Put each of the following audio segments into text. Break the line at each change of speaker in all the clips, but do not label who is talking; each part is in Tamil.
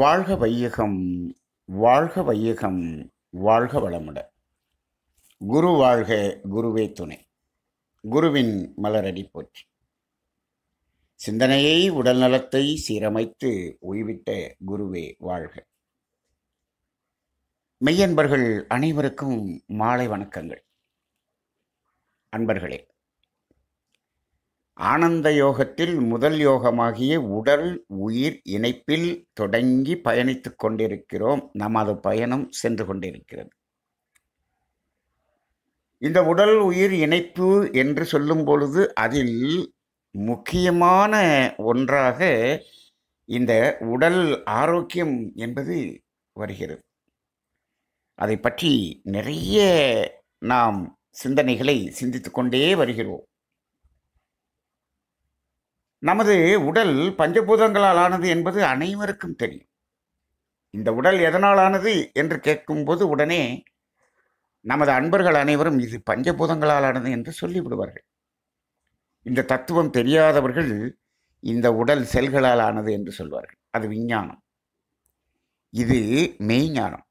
வாழ்க வையகம் வாழ்க வையகம் வாழ்க வளமுட குரு வாழ்க குருவே துணை குருவின் மலரடி போற்றி சிந்தனையை உடல் நலத்தை சீரமைத்து ஓய்விட்ட குருவே வாழ்க மெய்யன்பர்கள் அனைவருக்கும் மாலை வணக்கங்கள் அன்பர்களே ஆனந்த யோகத்தில் முதல் யோகமாகிய உடல் உயிர் இணைப்பில் தொடங்கி பயணித்து கொண்டிருக்கிறோம் நமது பயணம் சென்று கொண்டிருக்கிறது இந்த உடல் உயிர் இணைப்பு என்று சொல்லும் பொழுது அதில் முக்கியமான ஒன்றாக இந்த உடல் ஆரோக்கியம் என்பது வருகிறது அதை பற்றி நிறைய நாம் சிந்தனைகளை சிந்தித்து கொண்டே வருகிறோம் நமது உடல் பஞ்சபூதங்களால் ஆனது என்பது அனைவருக்கும் தெரியும் இந்த உடல் எதனால் ஆனது என்று கேட்கும்போது உடனே நமது அன்பர்கள் அனைவரும் இது பஞ்சபூதங்களால் ஆனது என்று சொல்லிவிடுவார்கள் இந்த தத்துவம் தெரியாதவர்கள் இந்த உடல் செல்களால் ஆனது என்று சொல்வார்கள் அது விஞ்ஞானம் இது மெய்ஞானம்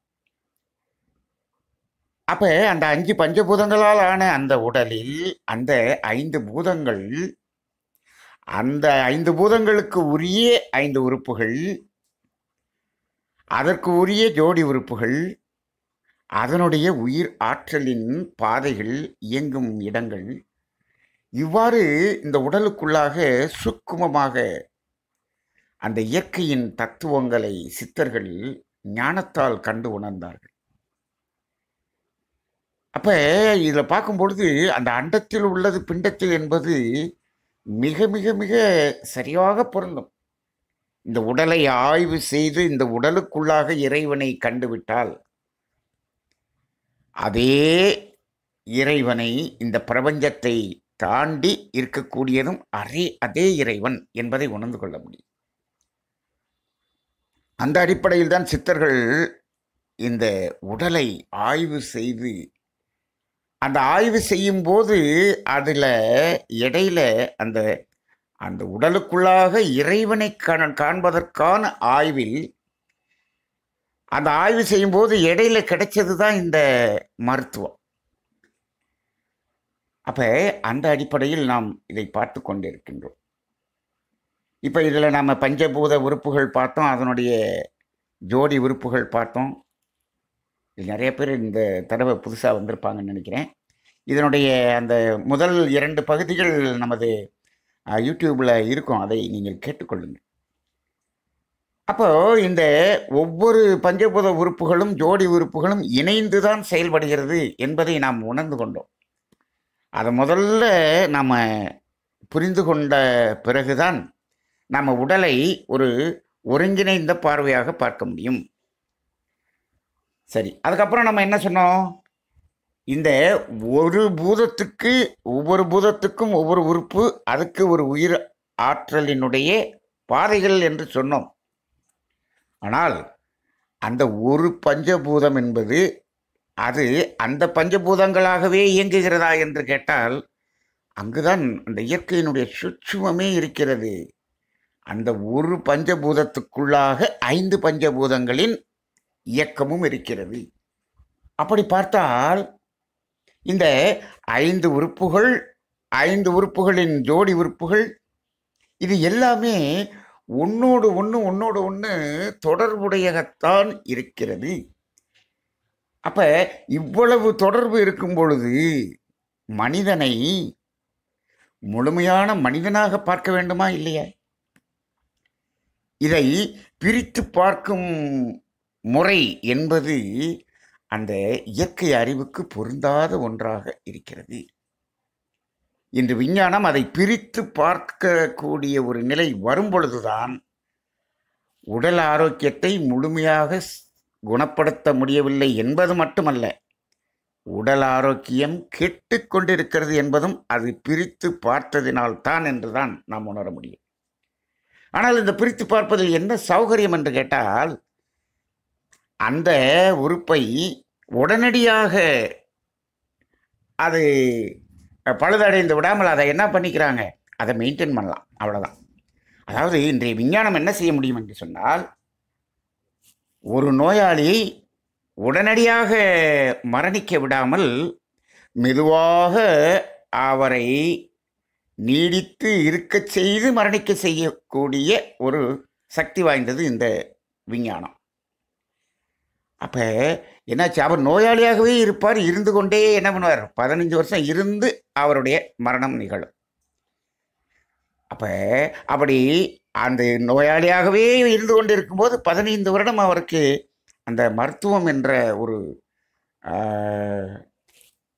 அப்போ அந்த அஞ்சு பஞ்சபூதங்களால் ஆன அந்த உடலில் அந்த ஐந்து பூதங்கள் அந்த ஐந்து பூதங்களுக்கு உரிய ஐந்து உறுப்புகள் அதற்கு உரிய ஜோடி உறுப்புகள் அதனுடைய உயிர் ஆற்றலின் பாதைகள் இயங்கும் இடங்கள் இவ்வாறு இந்த உடலுக்குள்ளாக சுக்குமமாக அந்த இயற்கையின் தத்துவங்களை சித்தர்கள் ஞானத்தால் கண்டு உணர்ந்தார்கள் அப்போ இதில் பார்க்கும் பொழுது அந்த அண்டத்தில் உள்ளது பிண்டத்தில் என்பது மிக மிக மிக சரியாக பொருந்தும் இந்த உடலை ஆய்வு செய்து இந்த உடலுக்குள்ளாக இறைவனை கண்டுவிட்டால் அதே இறைவனை இந்த பிரபஞ்சத்தை தாண்டி இருக்கக்கூடியதும் அரே அதே இறைவன் என்பதை உணர்ந்து கொள்ள முடியும் அந்த அடிப்படையில் தான் சித்தர்கள் இந்த உடலை ஆய்வு செய்து அந்த ஆய்வு செய்யும்போது அதில் இடையில அந்த அந்த உடலுக்குள்ளாக இறைவனை காண காண்பதற்கான ஆய்வில் அந்த ஆய்வு செய்யும்போது இடையில கிடைச்சது தான் இந்த மருத்துவம் அப்போ அந்த அடிப்படையில் நாம் இதை பார்த்து கொண்டிருக்கின்றோம் இப்போ இதில் நம்ம பஞ்சபூத உறுப்புகள் பார்த்தோம் அதனுடைய ஜோடி உறுப்புகள் பார்த்தோம் நிறைய பேர் இந்த தடவை புதுசாக வந்திருப்பாங்கன்னு நினைக்கிறேன் இதனுடைய அந்த முதல் இரண்டு பகுதிகள் நமது யூடியூப்பில் இருக்கும் அதை நீங்கள் கேட்டுக்கொள்ளுங்கள் அப்போது இந்த ஒவ்வொரு பஞ்சபூத உறுப்புகளும் ஜோடி உறுப்புகளும் இணைந்து தான் செயல்படுகிறது என்பதை நாம் உணர்ந்து கொண்டோம் அதை முதல்ல நாம் புரிந்து கொண்ட பிறகுதான் நம்ம உடலை ஒரு ஒருங்கிணைந்த பார்வையாக பார்க்க முடியும் சரி அதுக்கப்புறம் நம்ம என்ன சொன்னோம் இந்த ஒரு பூதத்துக்கு ஒவ்வொரு பூதத்துக்கும் ஒவ்வொரு உறுப்பு அதுக்கு ஒரு உயிர் ஆற்றலினுடைய பாதைகள் என்று சொன்னோம் ஆனால் அந்த ஒரு பஞ்சபூதம் என்பது அது அந்த பஞ்சபூதங்களாகவே இயங்குகிறதா என்று கேட்டால் அங்குதான் அந்த இயற்கையினுடைய சுட்சுமே இருக்கிறது அந்த ஒரு பஞ்சபூதத்துக்குள்ளாக ஐந்து பஞ்சபூதங்களின் இயக்கமும் இருக்கிறது அப்படி பார்த்தால் இந்த ஐந்து உறுப்புகள் ஐந்து உறுப்புகளின் ஜோடி உறுப்புகள் இது எல்லாமே ஒன்னோடு ஒன்று ஒன்னோடு ஒன்று தொடர்புடையகத்தான் இருக்கிறது அப்போ இவ்வளவு தொடர்பு இருக்கும் பொழுது மனிதனை முழுமையான மனிதனாக பார்க்க வேண்டுமா இல்லையா இதை பிரித்து பார்க்கும் முறை என்பது அந்த இயற்கை அறிவுக்கு பொருந்தாத ஒன்றாக இருக்கிறது இன்று விஞ்ஞானம் அதை பிரித்து பார்க்கக்கூடிய ஒரு நிலை வரும்பொழுதுதான் உடல் ஆரோக்கியத்தை முழுமையாக குணப்படுத்த முடியவில்லை என்பது மட்டுமல்ல உடல் ஆரோக்கியம் கெட்டு கொண்டிருக்கிறது என்பதும் அது பிரித்து பார்த்ததினால்தான் என்றுதான் நாம் உணர முடியும் ஆனால் இந்த பிரித்து பார்ப்பதில் என்ன சௌகரியம் என்று கேட்டால் அந்த உறுப்பை உடனடியாக அது பழுதடைந்து விடாமல் அதை என்ன பண்ணிக்கிறாங்க அதை மெயின்டைன் பண்ணலாம் அவ்வளோதான் அதாவது இன்றைய விஞ்ஞானம் என்ன செய்ய முடியும் என்று சொன்னால் ஒரு நோயாளி உடனடியாக மரணிக்க விடாமல் மெதுவாக அவரை நீடித்து இருக்கச் செய்து மரணிக்க செய்யக்கூடிய ஒரு சக்தி வாய்ந்தது இந்த விஞ்ஞானம் அப்போ என்னாச்சு அவர் நோயாளியாகவே இருப்பார் இருந்து கொண்டே என்ன பண்ணுவார் பதினஞ்சு வருஷம் இருந்து அவருடைய மரணம் நிகழும் அப்போ அப்படி அந்த நோயாளியாகவே இருந்து கொண்டு இருக்கும்போது பதினைந்து வருடம் அவருக்கு அந்த மருத்துவம் என்ற ஒரு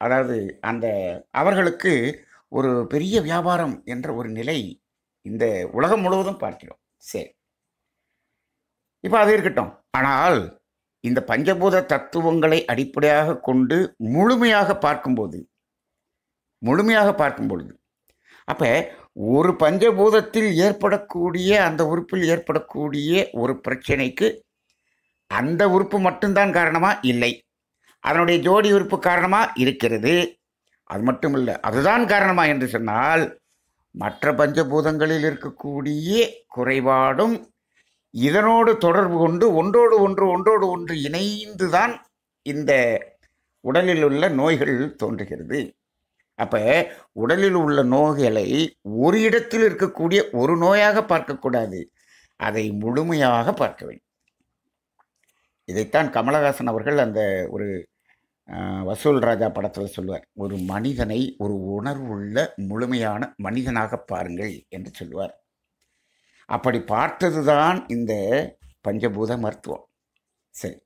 அதாவது அந்த அவர்களுக்கு ஒரு பெரிய வியாபாரம் என்ற ஒரு நிலை இந்த உலகம் முழுவதும் பார்க்கிறோம் சரி இப்போ அது இருக்கட்டும் ஆனால் இந்த பஞ்சபூத தத்துவங்களை அடிப்படையாக கொண்டு முழுமையாக பார்க்கும்போது முழுமையாக பார்க்கும் பொழுது அப்போ ஒரு பஞ்சபூதத்தில் ஏற்படக்கூடிய அந்த உறுப்பில் ஏற்படக்கூடிய ஒரு பிரச்சனைக்கு அந்த உறுப்பு மட்டும்தான் காரணமாக இல்லை அதனுடைய ஜோடி உறுப்பு காரணமாக இருக்கிறது அது மட்டும் இல்லை அதுதான் காரணமாக என்று சொன்னால் மற்ற பஞ்சபூதங்களில் இருக்கக்கூடிய குறைபாடும் இதனோடு தொடர்பு கொண்டு ஒன்றோடு ஒன்று ஒன்றோடு ஒன்று இணைந்துதான் இந்த உடலில் உள்ள நோய்கள் தோன்றுகிறது அப்போ உடலில் உள்ள நோய்களை ஒரு இடத்தில் இருக்கக்கூடிய ஒரு நோயாக பார்க்கக்கூடாது அதை முழுமையாக பார்க்க வேண்டும் இதைத்தான் கமலஹாசன் அவர்கள் அந்த ஒரு வசூல் ராஜா படத்தில் சொல்லுவார் ஒரு மனிதனை ஒரு உணர்வுள்ள முழுமையான மனிதனாக பாருங்கள் என்று சொல்லுவார் அப்படி பார்த்தது தான் இந்த பஞ்சபூத மருத்துவம் சரி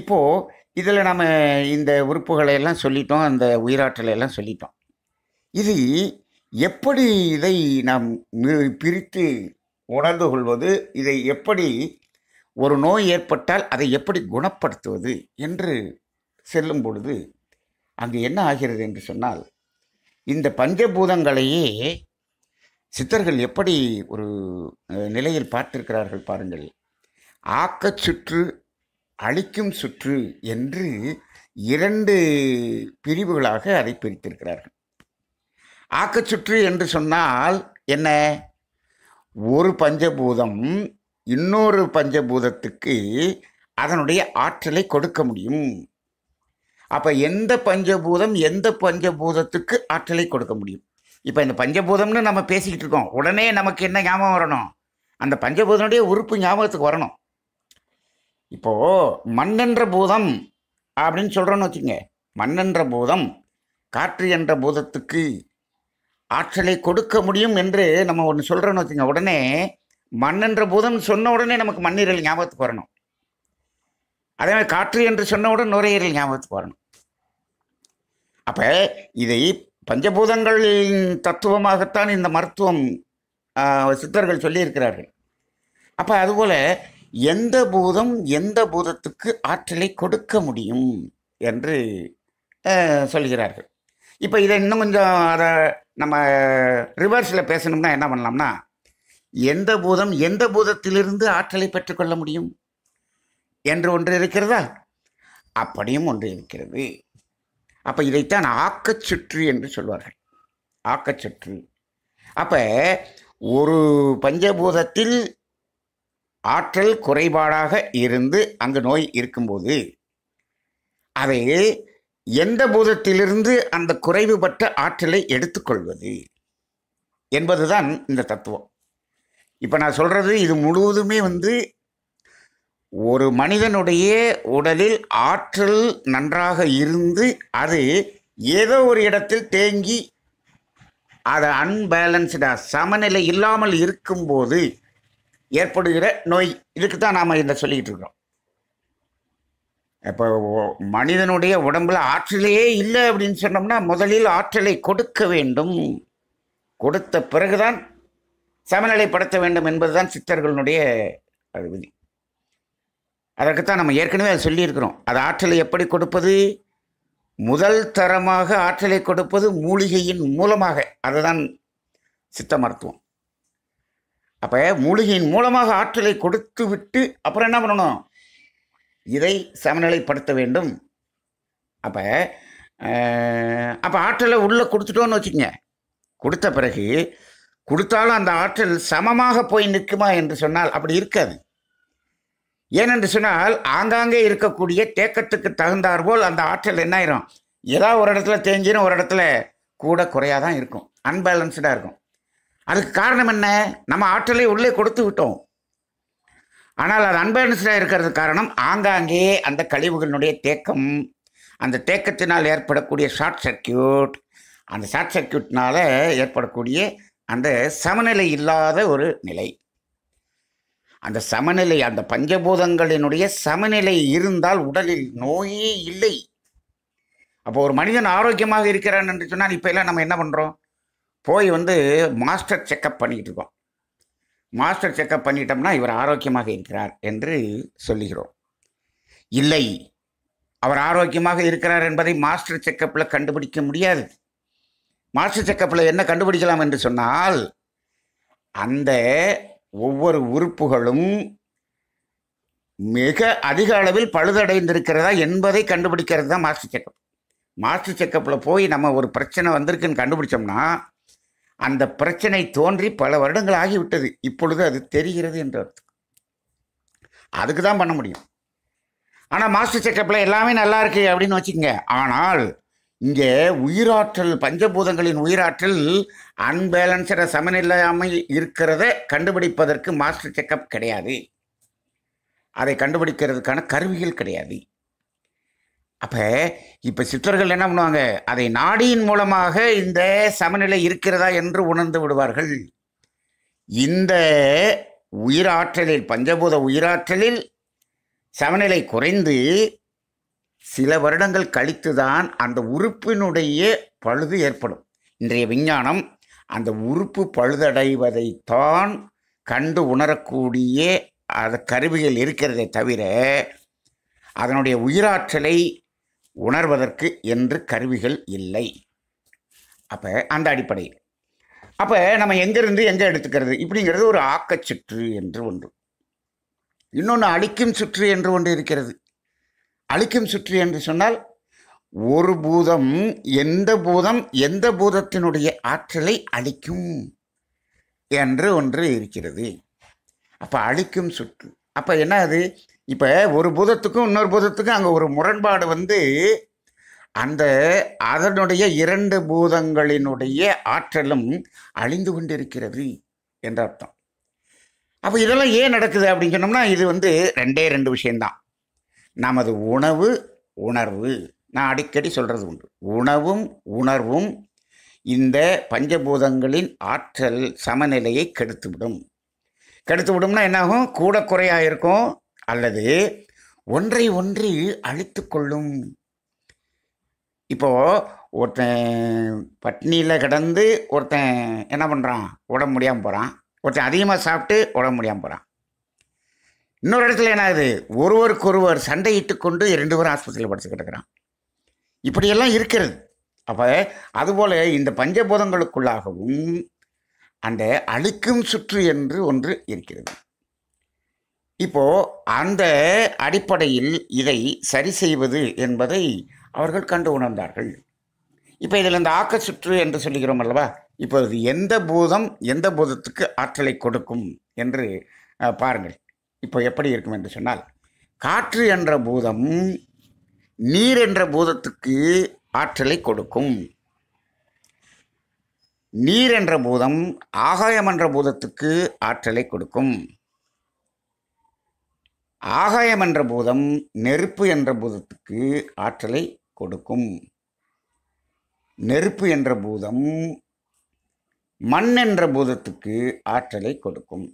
இப்போது இதில் நம்ம இந்த உறுப்புகளை எல்லாம் சொல்லிட்டோம் அந்த உயிராற்றலை எல்லாம் சொல்லிட்டோம் இது எப்படி இதை நாம் பிரித்து உணர்ந்து கொள்வது இதை எப்படி ஒரு நோய் ஏற்பட்டால் அதை எப்படி குணப்படுத்துவது என்று செல்லும் பொழுது அங்கு என்ன ஆகிறது என்று சொன்னால் இந்த பஞ்சபூதங்களையே சித்தர்கள் எப்படி ஒரு நிலையில் பார்த்திருக்கிறார்கள் பாருங்கள் ஆக்கச் சுற்று அழிக்கும் சுற்று என்று இரண்டு பிரிவுகளாக அதை பிரித்திருக்கிறார்கள் ஆக்கச்சுற்று சுற்று என்று சொன்னால் என்ன ஒரு பஞ்சபூதம் இன்னொரு பஞ்சபூதத்துக்கு அதனுடைய ஆற்றலை கொடுக்க முடியும் அப்போ எந்த பஞ்சபூதம் எந்த பஞ்சபூதத்துக்கு ஆற்றலை கொடுக்க முடியும் இப்போ இந்த பஞ்சபூதம்னு நம்ம பேசிக்கிட்டு இருக்கோம் உடனே நமக்கு என்ன ஞாபகம் வரணும் அந்த பஞ்சபூதனுடைய உறுப்பு ஞாபகத்துக்கு வரணும் இப்போது மண்ணென்ற பூதம் அப்படின்னு சொல்கிறோன்னு வச்சுக்கோங்க மண்ணென்ற பூதம் காற்று என்ற பூதத்துக்கு ஆற்றலை கொடுக்க முடியும் என்று நம்ம ஒன்று சொல்கிறோன்னு வச்சுங்க உடனே மண்ணென்ற பூதம் சொன்ன உடனே நமக்கு மண்ணீரல் ஞாபகத்துக்கு வரணும் அதே மாதிரி காற்று என்று சொன்ன உடனே நுரையீரல் ஞாபகத்துக்கு வரணும் அப்போ இதை பஞ்சபூதங்களின் தத்துவமாகத்தான் இந்த மருத்துவம் சித்தர்கள் சொல்லியிருக்கிறார்கள் அப்போ அதுபோல் எந்த பூதம் எந்த பூதத்துக்கு ஆற்றலை கொடுக்க முடியும் என்று சொல்கிறார்கள் இப்போ இதை இன்னும் கொஞ்சம் அதை நம்ம ரிவர்ஸில் பேசணும்னா என்ன பண்ணலாம்னா எந்த பூதம் எந்த பூதத்திலிருந்து ஆற்றலை பெற்றுக்கொள்ள முடியும் என்று ஒன்று இருக்கிறதா அப்படியும் ஒன்று இருக்கிறது அப்போ இதைத்தான் ஆக்கச்சுற்று என்று சொல்வார்கள் ஆக்கச்சுற்று அப்போ ஒரு பஞ்சபூதத்தில் ஆற்றல் குறைபாடாக இருந்து அந்த நோய் இருக்கும்போது அதை எந்த பூதத்திலிருந்து அந்த குறைவுபட்ட ஆற்றலை எடுத்துக்கொள்வது என்பதுதான் இந்த தத்துவம் இப்போ நான் சொல்கிறது இது முழுவதுமே வந்து ஒரு மனிதனுடைய உடலில் ஆற்றல் நன்றாக இருந்து அது ஏதோ ஒரு இடத்தில் தேங்கி அது அன்பேலன்ஸ்டாக சமநிலை இல்லாமல் இருக்கும்போது ஏற்படுகிற நோய் இதுக்கு தான் நாம் இதை சொல்லிக்கிட்டு இருக்கிறோம் இப்போ மனிதனுடைய உடம்பில் ஆற்றலே இல்லை அப்படின்னு சொன்னோம்னா முதலில் ஆற்றலை கொடுக்க வேண்டும் கொடுத்த பிறகுதான் சமநிலைப்படுத்த வேண்டும் என்பதுதான் சித்தர்களுடைய விதி அதற்குத்தான் நம்ம ஏற்கனவே அதை சொல்லியிருக்கிறோம் அது ஆற்றலை எப்படி கொடுப்பது முதல் தரமாக ஆற்றலை கொடுப்பது மூலிகையின் மூலமாக அதுதான் சித்த மருத்துவம் அப்போ மூலிகையின் மூலமாக ஆற்றலை கொடுத்து விட்டு அப்புறம் என்ன பண்ணணும் இதை சமநிலைப்படுத்த வேண்டும் அப்போ அப்போ ஆற்றலை உள்ளே கொடுத்துட்டோன்னு வச்சுக்கோங்க கொடுத்த பிறகு கொடுத்தாலும் அந்த ஆற்றல் சமமாக போய் நிற்குமா என்று சொன்னால் அப்படி இருக்காது ஏனென்று சொன்னால் ஆங்காங்கே இருக்கக்கூடிய தேக்கத்துக்கு தகுந்தாற்போல் அந்த ஆற்றல் என்ன ஏதாவது ஒரு இடத்துல தேஞ்சிரும் ஒரு இடத்துல கூட குறையாக தான் இருக்கும் அன்பேலன்ஸ்டாக இருக்கும் அதுக்கு காரணம் என்ன நம்ம ஆற்றலை உள்ளே கொடுத்து விட்டோம் ஆனால் அது அன்பேலன்ஸ்டாக இருக்கிறது காரணம் ஆங்காங்கே அந்த கழிவுகளினுடைய தேக்கம் அந்த தேக்கத்தினால் ஏற்படக்கூடிய ஷார்ட் சர்க்கியூட் அந்த ஷார்ட் சர்க்கியூட்னால் ஏற்படக்கூடிய அந்த சமநிலை இல்லாத ஒரு நிலை அந்த சமநிலை அந்த பஞ்சபூதங்களினுடைய சமநிலை இருந்தால் உடலில் நோயே இல்லை அப்போ ஒரு மனிதன் ஆரோக்கியமாக இருக்கிறான் என்று சொன்னால் இப்போ எல்லாம் நம்ம என்ன பண்ணுறோம் போய் வந்து மாஸ்டர் செக்கப் பண்ணிட்டு இருக்கோம் மாஸ்டர் செக்கப் பண்ணிட்டோம்னா இவர் ஆரோக்கியமாக இருக்கிறார் என்று சொல்லுகிறோம் இல்லை அவர் ஆரோக்கியமாக இருக்கிறார் என்பதை மாஸ்டர் செக்கப்பில் கண்டுபிடிக்க முடியாது மாஸ்டர் செக்கப்பில் என்ன கண்டுபிடிக்கலாம் என்று சொன்னால் அந்த ஒவ்வொரு உறுப்புகளும் மிக அதிக அளவில் பழுதடைந்திருக்கிறதா என்பதை கண்டுபிடிக்கிறது தான் மாஸ்டர் செக்கப் மாஸ்டர் செக்கப்பில் போய் நம்ம ஒரு பிரச்சனை வந்திருக்குன்னு கண்டுபிடிச்சோம்னா அந்த பிரச்சனை தோன்றி பல வருடங்கள் ஆகிவிட்டது இப்பொழுது அது தெரிகிறது என்று அர்த்தம் அதுக்கு தான் பண்ண முடியும் ஆனால் மாஸ்டர் செக்கப்பில் எல்லாமே நல்லா இருக்கு அப்படின்னு வச்சுக்கோங்க ஆனால் இங்கே உயிராற்றல் பஞ்சபூதங்களின் உயிராற்றல் அன்பேலன்ஸ்ட சமநிலையாமை இருக்கிறத கண்டுபிடிப்பதற்கு மாஸ்டர் செக்கப் கிடையாது அதை கண்டுபிடிக்கிறதுக்கான கருவிகள் கிடையாது அப்போ இப்போ சித்தர்கள் என்ன பண்ணுவாங்க அதை நாடியின் மூலமாக இந்த சமநிலை இருக்கிறதா என்று உணர்ந்து விடுவார்கள் இந்த உயிராற்றலில் பஞ்சபூத உயிராற்றலில் சமநிலை குறைந்து சில வருடங்கள் கழித்துதான் அந்த உறுப்பினுடைய பழுது ஏற்படும் இன்றைய விஞ்ஞானம் அந்த உறுப்பு பழுதடைவதைத்தான் கண்டு உணரக்கூடிய அது கருவிகள் இருக்கிறதே தவிர அதனுடைய உயிராற்றலை உணர்வதற்கு என்று கருவிகள் இல்லை அப்போ அந்த அடிப்படையில் அப்போ நம்ம எங்கேருந்து எங்கே எடுத்துக்கிறது இப்படிங்கிறது ஒரு ஆக்கச்சுற்று என்று ஒன்று இன்னொன்று அழிக்கும் சுற்று என்று ஒன்று இருக்கிறது அழிக்கும் சுற்று என்று சொன்னால் ஒரு பூதம் எந்த பூதம் எந்த பூதத்தினுடைய ஆற்றலை அழிக்கும் என்று ஒன்று இருக்கிறது அப்போ அழிக்கும் சுற்று அப்போ என்ன அது இப்போ ஒரு பூதத்துக்கும் இன்னொரு பூதத்துக்கும் அங்கே ஒரு முரண்பாடு வந்து அந்த அதனுடைய இரண்டு பூதங்களினுடைய ஆற்றலும் அழிந்து கொண்டிருக்கிறது என்ற அர்த்தம் அப்போ இதெல்லாம் ஏன் நடக்குது அப்படின்னு சொன்னோம்னா இது வந்து ரெண்டே ரெண்டு விஷயந்தான் நமது உணவு உணர்வு நான் அடிக்கடி சொல்கிறது உண்டு உணவும் உணர்வும் இந்த பஞ்சபூதங்களின் ஆற்றல் சமநிலையை கெடுத்துவிடும் கெடுத்துவிடும்னா என்னாகும் கூட குறையாக இருக்கும் அல்லது ஒன்றை ஒன்று அழித்து கொள்ளும் இப்போது ஒருத்தன் பட்னியில் கிடந்து ஒருத்தன் என்ன பண்ணுறான் உடம்பு முடியாமல் போகிறான் ஒருத்தன் அதிகமாக சாப்பிட்டு உடம்பு முடியாமல் போகிறான் இன்னொரு இடத்துல என்ன ஆகுது ஒருவருக்கொருவர் சண்டையிட்டு கொண்டு இரண்டு பேரும் ஆஸ்பத்திரியில் படிச்சுக்கிட்டு இருக்கிறான் இப்படியெல்லாம் இருக்கிறது அப்போ அதுபோல் இந்த பஞ்சபூதங்களுக்குள்ளாகவும் அந்த அழுக்கும் சுற்று என்று ஒன்று இருக்கிறது இப்போது அந்த அடிப்படையில் இதை சரி செய்வது என்பதை அவர்கள் கண்டு உணர்ந்தார்கள் இப்போ இதில் இந்த ஆக்க சுற்று என்று சொல்லுகிறோம் அல்லவா இப்போது எந்த பூதம் எந்த பூதத்துக்கு ஆற்றலை கொடுக்கும் என்று பாருங்கள் இப்போ எப்படி இருக்கும் என்று சொன்னால் காற்று என்ற பூதம் நீர் என்ற பூதத்துக்கு ஆற்றலை கொடுக்கும் நீர் என்ற பூதம் ஆகாயம் என்ற பூதத்துக்கு ஆற்றலை கொடுக்கும் ஆகாயம் என்ற பூதம் நெருப்பு என்ற பூதத்துக்கு ஆற்றலை கொடுக்கும் நெருப்பு என்ற பூதம் மண் என்ற பூதத்துக்கு ஆற்றலை கொடுக்கும்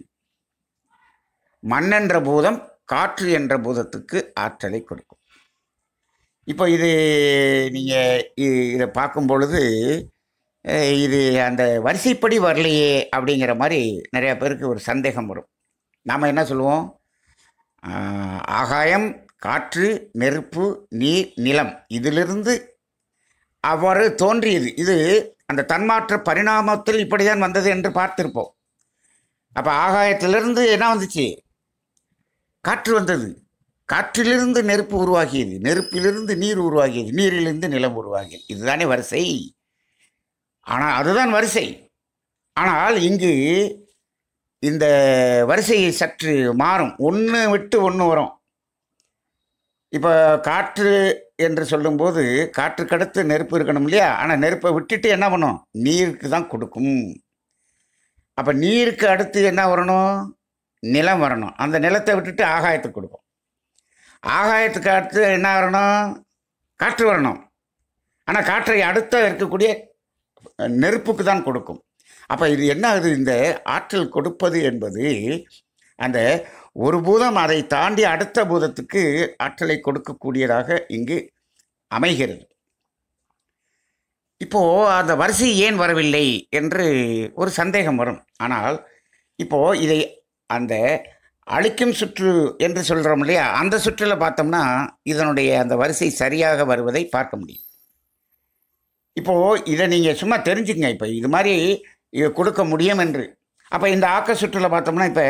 மண்ணென்ற பூதம் காற்று என்ற பூதத்துக்கு ஆற்றலை கொடுக்கும் இப்போ இது நீங்கள் இதை பார்க்கும் பொழுது இது அந்த வரிசைப்படி வரலையே அப்படிங்கிற மாதிரி நிறையா பேருக்கு ஒரு சந்தேகம் வரும் நாம் என்ன சொல்லுவோம் ஆகாயம் காற்று நெருப்பு நீர் நிலம் இதிலிருந்து அவ்வாறு தோன்றியது இது அந்த தன்மாற்ற பரிணாமத்தில் இப்படி தான் வந்தது என்று பார்த்துருப்போம் அப்போ ஆகாயத்திலிருந்து என்ன வந்துச்சு காற்று வந்தது காற்றிலிருந்து நெருப்பு உருவாகியது நெருப்பிலிருந்து நீர் உருவாகியது நீரிலிருந்து நிலம் உருவாகியது இதுதானே வரிசை ஆனால் அதுதான் வரிசை ஆனால் இங்கு இந்த வரிசையை சற்று மாறும் ஒன்று விட்டு ஒன்று வரும் இப்போ காற்று என்று சொல்லும்போது காற்று கடத்து நெருப்பு இருக்கணும் இல்லையா ஆனால் நெருப்பை விட்டுட்டு என்ன பண்ணும் நீருக்கு தான் கொடுக்கும் அப்போ நீருக்கு அடுத்து என்ன வரணும் நிலம் வரணும் அந்த நிலத்தை விட்டுட்டு ஆகாயத்துக்கு கொடுக்கும் ஆகாயத்துக்கு அடுத்து என்ன வரணும் காற்று வரணும் ஆனால் காற்றை அடுத்த இருக்கக்கூடிய நெருப்புக்கு தான் கொடுக்கும் அப்போ இது என்ன ஆகுது இந்த ஆற்றல் கொடுப்பது என்பது அந்த ஒரு பூதம் அதை தாண்டி அடுத்த பூதத்துக்கு ஆற்றலை கொடுக்கக்கூடியதாக இங்கு அமைகிறது இப்போது அந்த வரிசை ஏன் வரவில்லை என்று ஒரு சந்தேகம் வரும் ஆனால் இப்போது இதை அந்த அழிக்கும் சுற்று என்று சொல்கிறோம் இல்லையா அந்த சுற்றில் பார்த்தோம்னா இதனுடைய அந்த வரிசை சரியாக வருவதை பார்க்க முடியும் இப்போது இதை நீங்கள் சும்மா தெரிஞ்சுக்கங்க இப்போ இது மாதிரி இது கொடுக்க முடியும் என்று அப்போ இந்த ஆக்க சுற்றில் பார்த்தோம்னா இப்போ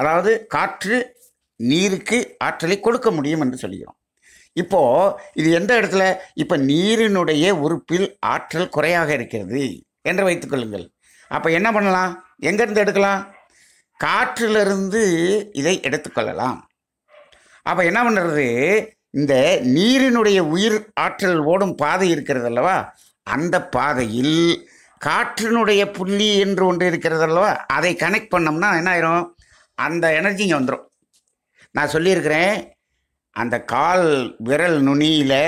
அதாவது காற்று நீருக்கு ஆற்றலை கொடுக்க முடியும் என்று சொல்கிறோம் இப்போது இது எந்த இடத்துல இப்போ நீரினுடைய உறுப்பில் ஆற்றல் குறையாக இருக்கிறது என்று வைத்துக்கொள்ளுங்கள் அப்போ என்ன பண்ணலாம் எங்கேருந்து எடுக்கலாம் காற்றிலிருந்து இதை எடுத்துக்கொள்ளலாம் அப்போ என்ன பண்ணுறது இந்த நீரினுடைய உயிர் ஆற்றல் ஓடும் பாதை இருக்கிறது அல்லவா அந்த பாதையில் காற்றினுடைய புள்ளி என்று ஒன்று இருக்கிறது அல்லவா அதை கனெக்ட் பண்ணோம்னா என்ன ஆயிரும் அந்த எனர்ஜி இங்கே வந்துடும் நான் சொல்லியிருக்கிறேன் அந்த கால் விரல் நுனியில்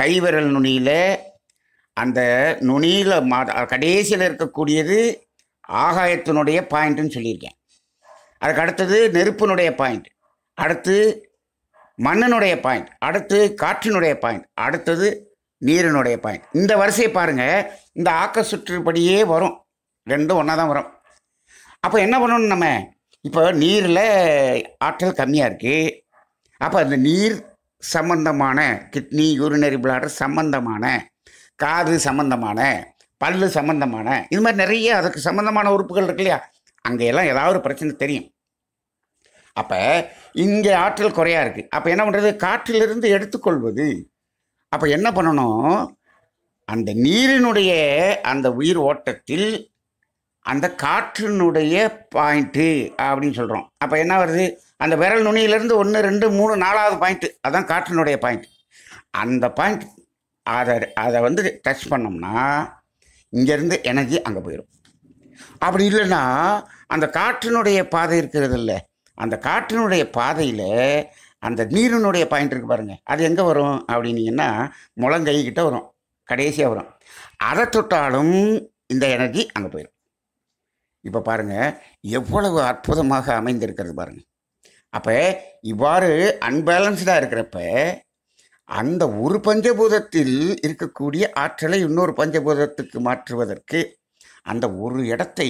கை விரல் நுனியில் அந்த நுனியில் மா கடைசியில் இருக்கக்கூடியது ஆகாயத்தினுடைய பாயிண்ட்டுன்னு சொல்லியிருக்கேன் அதுக்கு அடுத்தது நெருப்பினுடைய பாயிண்ட் அடுத்து மண்ணினுடைய பாயிண்ட் அடுத்து காற்றினுடைய பாயிண்ட் அடுத்தது நீரினுடைய பாயிண்ட் இந்த வரிசையை பாருங்கள் இந்த ஆக்க சுற்றுப்படியே வரும் ரெண்டும் ஒன்றா தான் வரும் அப்போ என்ன பண்ணணும் நம்ம இப்போ நீரில் ஆற்றல் கம்மியாக இருக்குது அப்போ அந்த நீர் சம்பந்தமான கிட்னி யூரினரி பிளாடர் சம்பந்தமான காது சம்பந்தமான பல்லு சம்மந்தமான இது மாதிரி நிறைய அதுக்கு சம்மந்தமான உறுப்புகள் இருக்கு இல்லையா அங்கெல்லாம் ஏதாவது பிரச்சனை தெரியும் அப்போ இங்கே ஆற்றல் குறையா இருக்குது அப்போ என்ன பண்ணுறது காற்றிலிருந்து எடுத்துக்கொள்வது அப்போ என்ன பண்ணணும் அந்த நீரினுடைய அந்த உயிர் ஓட்டத்தில் அந்த காற்றினுடைய பாயிண்ட்டு அப்படின்னு சொல்கிறோம் அப்போ என்ன வருது அந்த விரல் நுனியிலேருந்து ஒன்று ரெண்டு மூணு நாலாவது பாயிண்ட்டு அதுதான் காற்றினுடைய பாயிண்ட் அந்த பாயிண்ட் அதை அதை வந்து டச் பண்ணோம்னா இங்கேருந்து எனர்ஜி அங்கே போயிடும் அப்படி இல்லைன்னா அந்த காற்றினுடைய பாதை இருக்கிறது இல்லை அந்த காற்றினுடைய பாதையில் அந்த நீரினுடைய பாயிண்ட் இருக்குது பாருங்கள் அது எங்கே வரும் அப்படின்னீங்கன்னா முழங்கைக்கிட்ட வரும் கடைசியாக வரும் அதை தொட்டாலும் இந்த எனர்ஜி அங்கே போயிடும் இப்போ பாருங்கள் எவ்வளவு அற்புதமாக அமைந்திருக்கிறது பாருங்கள் அப்போ இவ்வாறு அன்பேலன்ஸ்டாக இருக்கிறப்ப அந்த ஒரு பஞ்சபூதத்தில் இருக்கக்கூடிய ஆற்றலை இன்னொரு பஞ்சபூதத்துக்கு மாற்றுவதற்கு அந்த ஒரு இடத்தை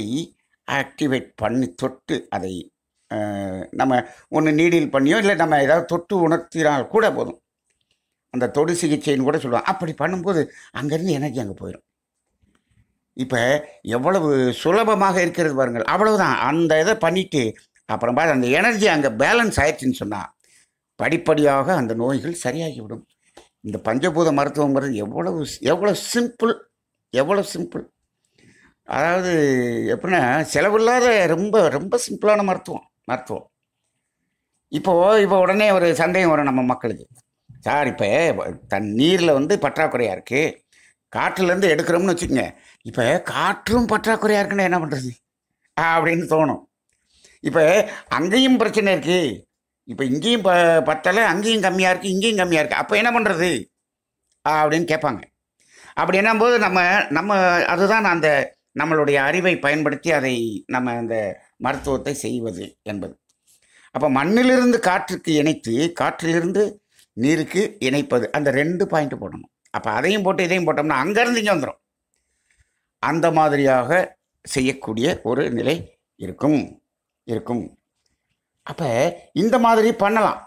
ஆக்டிவேட் பண்ணி தொட்டு அதை நம்ம ஒன்று நீடில் பண்ணியோ இல்லை நம்ம ஏதாவது தொட்டு உணர்த்தினால் கூட போதும் அந்த தொடு சிகிச்சைன்னு கூட சொல்லுவாங்க அப்படி பண்ணும்போது அங்கேருந்து எனர்ஜி அங்கே போயிடும் இப்போ எவ்வளவு சுலபமாக இருக்கிறது பாருங்கள் அவ்வளவுதான் அந்த இதை பண்ணிவிட்டு அப்புறம் பாரு அந்த எனர்ஜி அங்கே பேலன்ஸ் ஆயிடுச்சுன்னு சொன்னால் படிப்படியாக அந்த நோய்கள் சரியாகிவிடும் இந்த பஞ்சபூத மருத்துவங்கிறது எவ்வளவு எவ்வளோ சிம்பிள் எவ்வளோ சிம்பிள் அதாவது எப்படின்னா செலவில்லாத ரொம்ப ரொம்ப சிம்பிளான மருத்துவம் மருத்துவம் இப்போது இப்போ உடனே ஒரு சந்தேகம் வரும் நம்ம மக்களுக்கு சார் இப்போ தன் நீரில் வந்து பற்றாக்குறையாக இருக்குது காற்றுலேருந்து எடுக்கிறோம்னு வச்சுக்கோங்க இப்போ காற்றும் பற்றாக்குறையாக இருக்குன்னு என்ன பண்ணுறது அப்படின்னு தோணும் இப்போ அங்கேயும் பிரச்சனை இருக்குது இப்போ இங்கேயும் ப பத்தலை அங்கேயும் கம்மியாக இருக்குது இங்கேயும் கம்மியாக இருக்குது அப்போ என்ன பண்ணுறது அப்படின்னு கேட்பாங்க அப்படி என்னும்போது நம்ம நம்ம அதுதான் அந்த நம்மளுடைய அறிவை பயன்படுத்தி அதை நம்ம அந்த மருத்துவத்தை செய்வது என்பது அப்போ மண்ணிலிருந்து காற்றுக்கு இணைத்து காற்றிலிருந்து நீருக்கு இணைப்பது அந்த ரெண்டு பாயிண்ட் போடணும் அப்போ அதையும் போட்டு இதையும் போட்டோம்னா அங்கேருந்து இங்கே வந்துடும் அந்த மாதிரியாக செய்யக்கூடிய ஒரு நிலை இருக்கும் இருக்கும் அப்போ இந்த மாதிரி பண்ணலாம்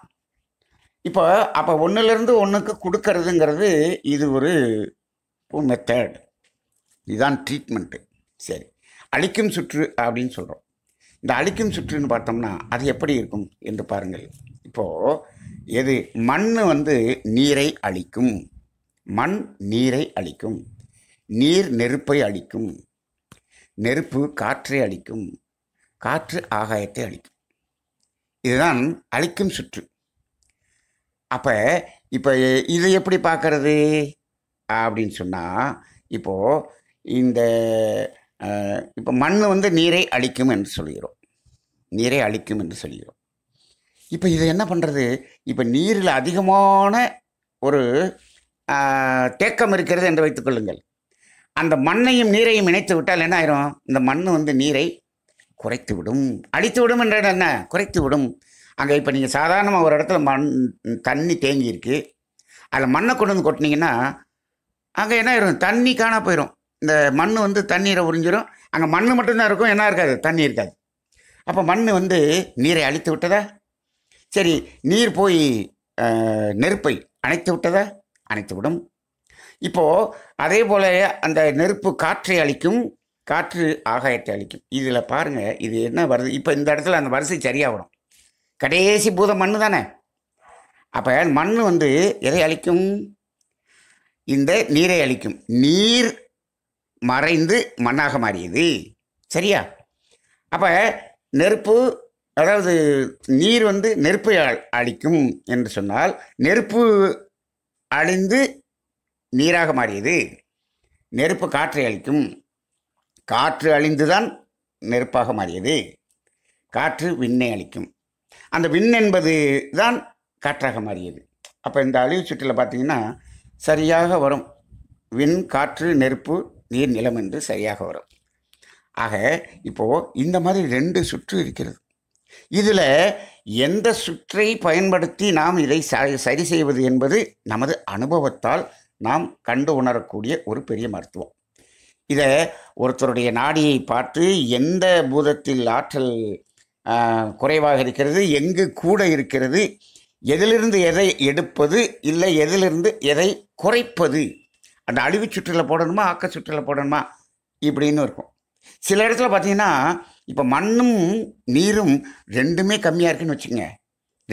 இப்போ அப்போ ஒன்றுலேருந்து ஒன்றுக்கு கொடுக்கறதுங்கிறது இது ஒரு மெத்தட் இதுதான் ட்ரீட்மெண்ட்டு சரி அழிக்கும் சுற்று அப்படின்னு சொல்கிறோம் இந்த அழிக்கும் சுற்றுன்னு பார்த்தோம்னா அது எப்படி இருக்கும் என்று பாருங்கள் இப்போது எது மண் வந்து நீரை அழிக்கும் மண் நீரை அழிக்கும் நீர் நெருப்பை அழிக்கும் நெருப்பு காற்றை அழிக்கும் காற்று ஆகாயத்தை அழிக்கும் இதுதான் அழிக்கும் சுற்று அப்போ இப்போ இதை எப்படி பார்க்கறது அப்படின்னு சொன்னால் இப்போது இந்த இப்போ மண் வந்து நீரை அழிக்கும் என்று சொல்கிறோம் நீரை அழிக்கும் என்று சொல்கிறோம் இப்போ இது என்ன பண்ணுறது இப்போ நீரில் அதிகமான ஒரு தேக்கம் இருக்கிறது என்று வைத்துக்கொள்ளுங்கள் அந்த மண்ணையும் நீரையும் இணைத்து விட்டால் என்ன ஆயிரும் இந்த மண் வந்து நீரை குறைத்து விடும் அழித்து விடும் என்ற என்ன குறைத்து விடும் அங்கே இப்போ நீங்கள் சாதாரணமாக ஒரு இடத்துல மண் தண்ணி தேங்கி இருக்குது அதில் மண்ணை கொண்டு வந்து கொட்டினீங்கன்னா அங்கே என்ன இருக்கும் தண்ணி காணா போயிடும் இந்த மண் வந்து தண்ணீரை உறிஞ்சிடும் அங்கே மண் மட்டும்தான் இருக்கும் என்ன இருக்காது தண்ணி இருக்காது அப்போ மண் வந்து நீரை அழித்து விட்டதா சரி நீர் போய் நெருப்பை அணைத்து விட்டதா அணைத்து விடும் இப்போது அதே போல் அந்த நெருப்பு காற்றை அழிக்கும் காற்று ஆகாயத்தை அளிக்கும் இதில் பாருங்கள் இது என்ன வருது இப்போ இந்த இடத்துல அந்த வரிசை சரியாகணும் கடைசி பூதம் மண் தானே அப்போ மண் வந்து எதை அழிக்கும் இந்த நீரை அழிக்கும் நீர் மறைந்து மண்ணாக மாறியது சரியா அப்போ நெருப்பு அதாவது நீர் வந்து நெருப்பை அழிக்கும் என்று சொன்னால் நெருப்பு அழிந்து நீராக மாறியது நெருப்பு காற்றை அழிக்கும் காற்று அழிந்துதான் நெருப்பாக மாறியது காற்று விண்ணை அளிக்கும் அந்த விண் என்பது தான் காற்றாக மாறியது அப்போ இந்த அழிவு சுற்றில் பார்த்திங்கன்னா சரியாக வரும் விண் காற்று நெருப்பு நீர் நிலம் என்று சரியாக வரும் ஆக இப்போது இந்த மாதிரி ரெண்டு சுற்று இருக்கிறது இதில் எந்த சுற்றை பயன்படுத்தி நாம் இதை சரி செய்வது என்பது நமது அனுபவத்தால் நாம் கண்டு உணரக்கூடிய ஒரு பெரிய மருத்துவம் இதை ஒருத்தருடைய நாடியை பார்த்து எந்த பூதத்தில் ஆற்றல் குறைவாக இருக்கிறது எங்கு கூட இருக்கிறது எதிலிருந்து எதை எடுப்பது இல்லை எதிலிருந்து எதை குறைப்பது அந்த அழிவு சுற்றில் போடணுமா ஆக்க சுற்றில் போடணுமா இப்படின்னு இருக்கும் சில இடத்துல பார்த்தீங்கன்னா இப்போ மண்ணும் நீரும் ரெண்டுமே கம்மியாக இருக்குன்னு வச்சுங்க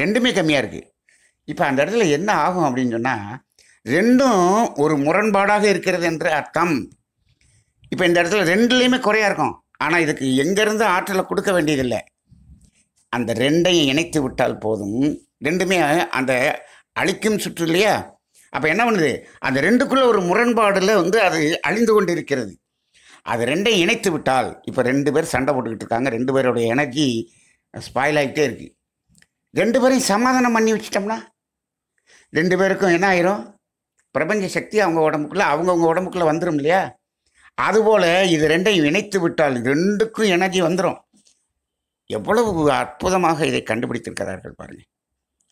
ரெண்டுமே கம்மியாக இருக்குது இப்போ அந்த இடத்துல என்ன ஆகும் அப்படின்னு சொன்னால் ரெண்டும் ஒரு முரண்பாடாக இருக்கிறது என்று அர்த்தம் இப்போ இந்த இடத்துல ரெண்டுலேயுமே குறையாக இருக்கும் ஆனால் இதுக்கு எங்கேருந்து ஆற்றலை கொடுக்க வேண்டியதில்லை அந்த ரெண்டையும் இணைத்து விட்டால் போதும் ரெண்டுமே அந்த அழிக்கும் சுற்று இல்லையா அப்போ என்ன பண்ணுது அந்த ரெண்டுக்குள்ளே ஒரு முரண்பாடில் வந்து அது அழிந்து கொண்டு இருக்கிறது அது ரெண்டையும் இணைத்து விட்டால் இப்போ ரெண்டு பேர் சண்டை போட்டுக்கிட்டு இருக்காங்க ரெண்டு பேருடைய எனர்ஜி ஸ்பாயில் ஆகிட்டே இருக்குது ரெண்டு பேரையும் சமாதானம் பண்ணி வச்சிட்டோம்னா ரெண்டு பேருக்கும் என்ன ஆயிரும் பிரபஞ்ச சக்தி அவங்க உடம்புக்குள்ளே அவங்கவுங்க உடம்புக்குள்ளே வந்துடும் இல்லையா அதுபோல் இது ரெண்டையும் இணைத்து விட்டால் ரெண்டுக்கும் எனர்ஜி வந்துடும் எவ்வளவு அற்புதமாக இதை கண்டுபிடித்திருக்கிறார்கள் பாருங்கள்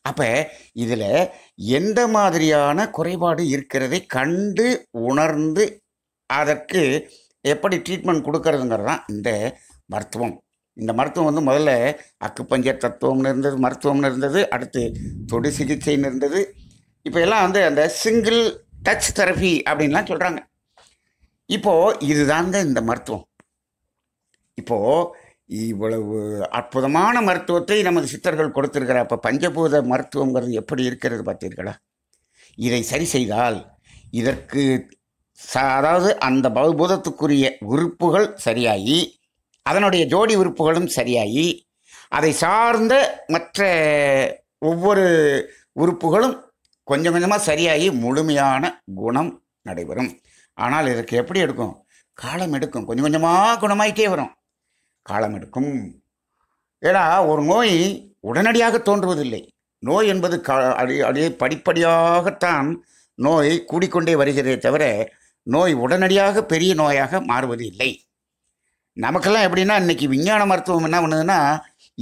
அப்போ இதில் எந்த மாதிரியான குறைபாடு இருக்கிறதை கண்டு உணர்ந்து அதற்கு எப்படி ட்ரீட்மெண்ட் கொடுக்கறதுங்கிறது தான் இந்த மருத்துவம் இந்த மருத்துவம் வந்து முதல்ல அக்குப்பஞ்சர் தத்துவம்னு இருந்தது மருத்துவம்னு இருந்தது அடுத்து தொடு சிகிச்சைன்னு இருந்தது இப்போ எல்லாம் வந்து அந்த சிங்கிள் டச் தெரபி அப்படின்லாம் சொல்கிறாங்க இப்போது இதுதாங்க இந்த மருத்துவம் இப்போது இவ்வளவு அற்புதமான மருத்துவத்தை நமது சித்தர்கள் கொடுத்திருக்கிற அப்போ பஞ்சபூத மருத்துவங்கிறது எப்படி இருக்கிறது பார்த்தீர்களா இதை சரி செய்தால் இதற்கு அதாவது அந்த பௌபூதத்துக்குரிய உறுப்புகள் சரியாகி அதனுடைய ஜோடி உறுப்புகளும் சரியாகி அதை சார்ந்த மற்ற ஒவ்வொரு உறுப்புகளும் கொஞ்சம் கொஞ்சமாக சரியாகி முழுமையான குணம் நடைபெறும் ஆனால் இதற்கு எப்படி எடுக்கும் காலம் எடுக்கும் கொஞ்சம் கொஞ்சமாக குணமாயிட்டே வரும் காலம் எடுக்கும் ஏன்னா ஒரு நோய் உடனடியாக தோன்றுவதில்லை நோய் என்பது க அடி அடி படிப்படியாகத்தான் நோய் கூடிக்கொண்டே வருகிறதே தவிர நோய் உடனடியாக பெரிய நோயாக மாறுவது இல்லை நமக்கெல்லாம் எப்படின்னா இன்றைக்கி விஞ்ஞான மருத்துவம் என்ன பண்ணுதுன்னா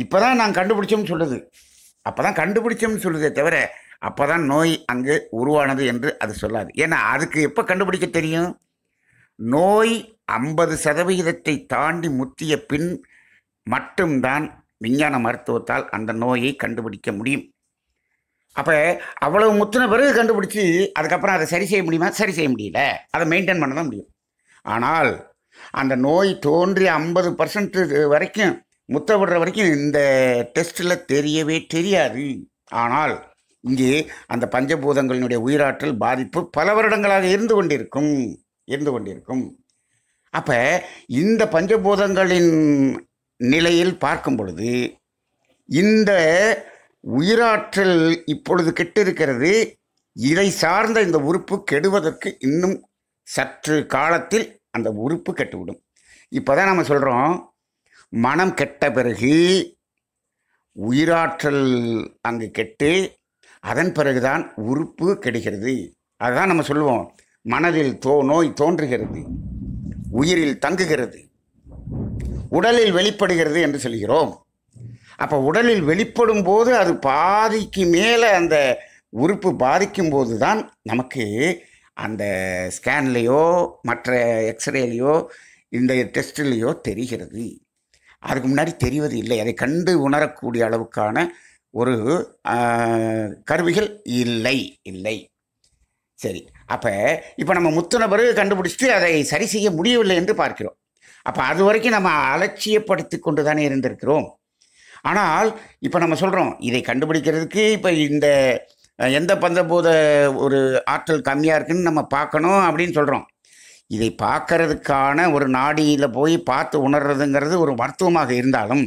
இப்போ தான் நான் கண்டுபிடிச்சோம்னு சொல்லுது அப்போ தான் கண்டுபிடிச்சோம்னு சொல்லுதே தவிர அப்போ தான் நோய் அங்கே உருவானது என்று அது சொல்லாது ஏன்னா அதுக்கு எப்போ கண்டுபிடிக்க தெரியும் நோய் ஐம்பது சதவிகிதத்தை தாண்டி முத்திய பின் மட்டும்தான் விஞ்ஞான மருத்துவத்தால் அந்த நோயை கண்டுபிடிக்க முடியும் அப்போ அவ்வளவு முத்தின பிறகு கண்டுபிடிச்சி அதுக்கப்புறம் அதை சரி செய்ய முடியுமா சரி செய்ய முடியல அதை மெயின்டைன் பண்ண தான் முடியும் ஆனால் அந்த நோய் தோன்றிய ஐம்பது பர்சன்ட் வரைக்கும் முத்த விடுற வரைக்கும் இந்த டெஸ்ட்டில் தெரியவே தெரியாது ஆனால் இங்கே அந்த பஞ்சபூதங்களினுடைய உயிராற்றல் பாதிப்பு பல வருடங்களாக இருந்து கொண்டிருக்கும் இருந்து கொண்டிருக்கும் அப்போ இந்த பஞ்சபூதங்களின் நிலையில் பார்க்கும் பொழுது இந்த உயிராற்றல் இப்பொழுது கெட்டிருக்கிறது இதை சார்ந்த இந்த உறுப்பு கெடுவதற்கு இன்னும் சற்று காலத்தில் அந்த உறுப்பு கெட்டுவிடும் இப்போ தான் நம்ம சொல்கிறோம் மனம் கெட்ட பிறகு உயிராற்றல் அங்கு கெட்டு அதன் பிறகுதான் உறுப்பு கிடைக்கிறது அதுதான் நம்ம சொல்லுவோம் மனதில் தோ நோய் தோன்றுகிறது உயிரில் தங்குகிறது உடலில் வெளிப்படுகிறது என்று சொல்கிறோம் அப்போ உடலில் வெளிப்படும் போது அது பாதிக்கு மேலே அந்த உறுப்பு பாதிக்கும் போது தான் நமக்கு அந்த ஸ்கேன்லேயோ மற்ற எக்ஸ்ரேலேயோ இந்த டெஸ்ட்லேயோ தெரிகிறது அதுக்கு முன்னாடி தெரிவது இல்லை அதை கண்டு உணரக்கூடிய அளவுக்கான ஒரு கருவிகள் இல்லை இல்லை சரி அப்போ இப்போ நம்ம முத்துணவர் கண்டுபிடிச்சிட்டு அதை சரி செய்ய முடியவில்லை என்று பார்க்கிறோம் அப்போ அது வரைக்கும் நம்ம அலட்சியப்படுத்தி கொண்டு தானே இருந்திருக்கிறோம் ஆனால் இப்போ நம்ம சொல்கிறோம் இதை கண்டுபிடிக்கிறதுக்கு இப்போ இந்த எந்த பந்தபோத ஒரு ஆற்றல் கம்மியாக இருக்குதுன்னு நம்ம பார்க்கணும் அப்படின்னு சொல்கிறோம் இதை பார்க்கறதுக்கான ஒரு நாடியில் போய் பார்த்து உணர்றதுங்கிறது ஒரு மருத்துவமாக இருந்தாலும்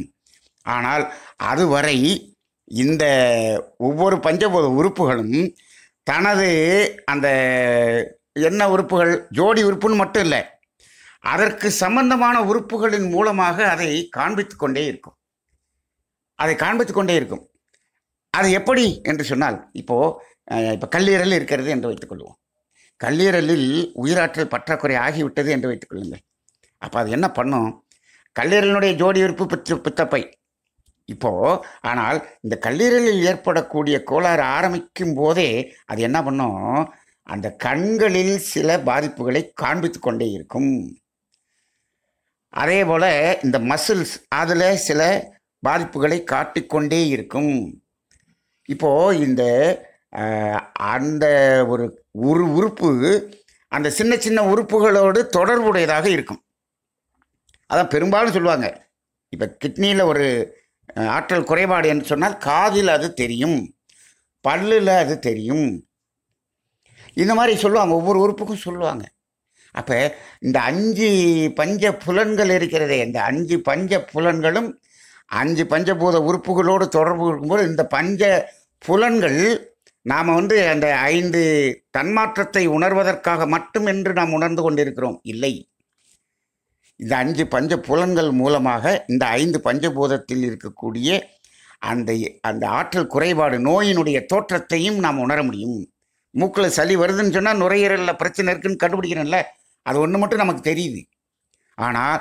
ஆனால் அதுவரை இந்த ஒவ்வொரு பஞ்சபூத உறுப்புகளும் தனது அந்த என்ன உறுப்புகள் ஜோடி உறுப்புன்னு மட்டும் இல்லை அதற்கு சம்பந்தமான உறுப்புகளின் மூலமாக அதை காண்பித்து கொண்டே இருக்கும் அதை காண்பித்து கொண்டே இருக்கும் அது எப்படி என்று சொன்னால் இப்போது இப்போ கல்லீரல் இருக்கிறது என்று வைத்துக்கொள்வோம் கல்லீரலில் உயிராற்றல் பற்றாக்குறை ஆகிவிட்டது என்று வைத்துக்கொள்ளுங்கள் அப்போ அது என்ன பண்ணும் கல்லீரலினுடைய ஜோடி உறுப்பு பித்தப்பை இப்போ ஆனால் இந்த கல்லீரலில் ஏற்படக்கூடிய கோளாறு ஆரம்பிக்கும் போதே அது என்ன பண்ணும் அந்த கண்களில் சில பாதிப்புகளை காண்பித்து கொண்டே இருக்கும் அதே போல் இந்த மசில்ஸ் அதில் சில பாதிப்புகளை காட்டிக்கொண்டே இருக்கும் இப்போது இந்த அந்த ஒரு ஒரு உறுப்பு அந்த சின்ன சின்ன உறுப்புகளோடு தொடர்புடையதாக இருக்கும் அதான் பெரும்பாலும் சொல்லுவாங்க இப்போ கிட்னியில் ஒரு ஆற்றல் குறைபாடு என்று சொன்னால் காதில் அது தெரியும் பல்லில் அது தெரியும் இந்த மாதிரி சொல்லுவாங்க ஒவ்வொரு உறுப்புக்கும் சொல்லுவாங்க அப்போ இந்த அஞ்சு பஞ்ச புலன்கள் இருக்கிறதே இந்த அஞ்சு பஞ்ச புலன்களும் அஞ்சு பஞ்சபூத உறுப்புகளோடு தொடர்பு இருக்கும்போது இந்த பஞ்ச புலன்கள் நாம் வந்து அந்த ஐந்து தன்மாற்றத்தை உணர்வதற்காக மட்டும் என்று நாம் உணர்ந்து கொண்டிருக்கிறோம் இல்லை இந்த அஞ்சு பஞ்ச புலன்கள் மூலமாக இந்த ஐந்து பஞ்சபூதத்தில் இருக்கக்கூடிய அந்த அந்த ஆற்றல் குறைபாடு நோயினுடைய தோற்றத்தையும் நாம் உணர முடியும் மூக்கில் சளி வருதுன்னு சொன்னால் நுரையீரலில் பிரச்சனை இருக்குன்னு கண்டுபிடிக்கிறோம்ல அது ஒன்று மட்டும் நமக்கு தெரியுது ஆனால்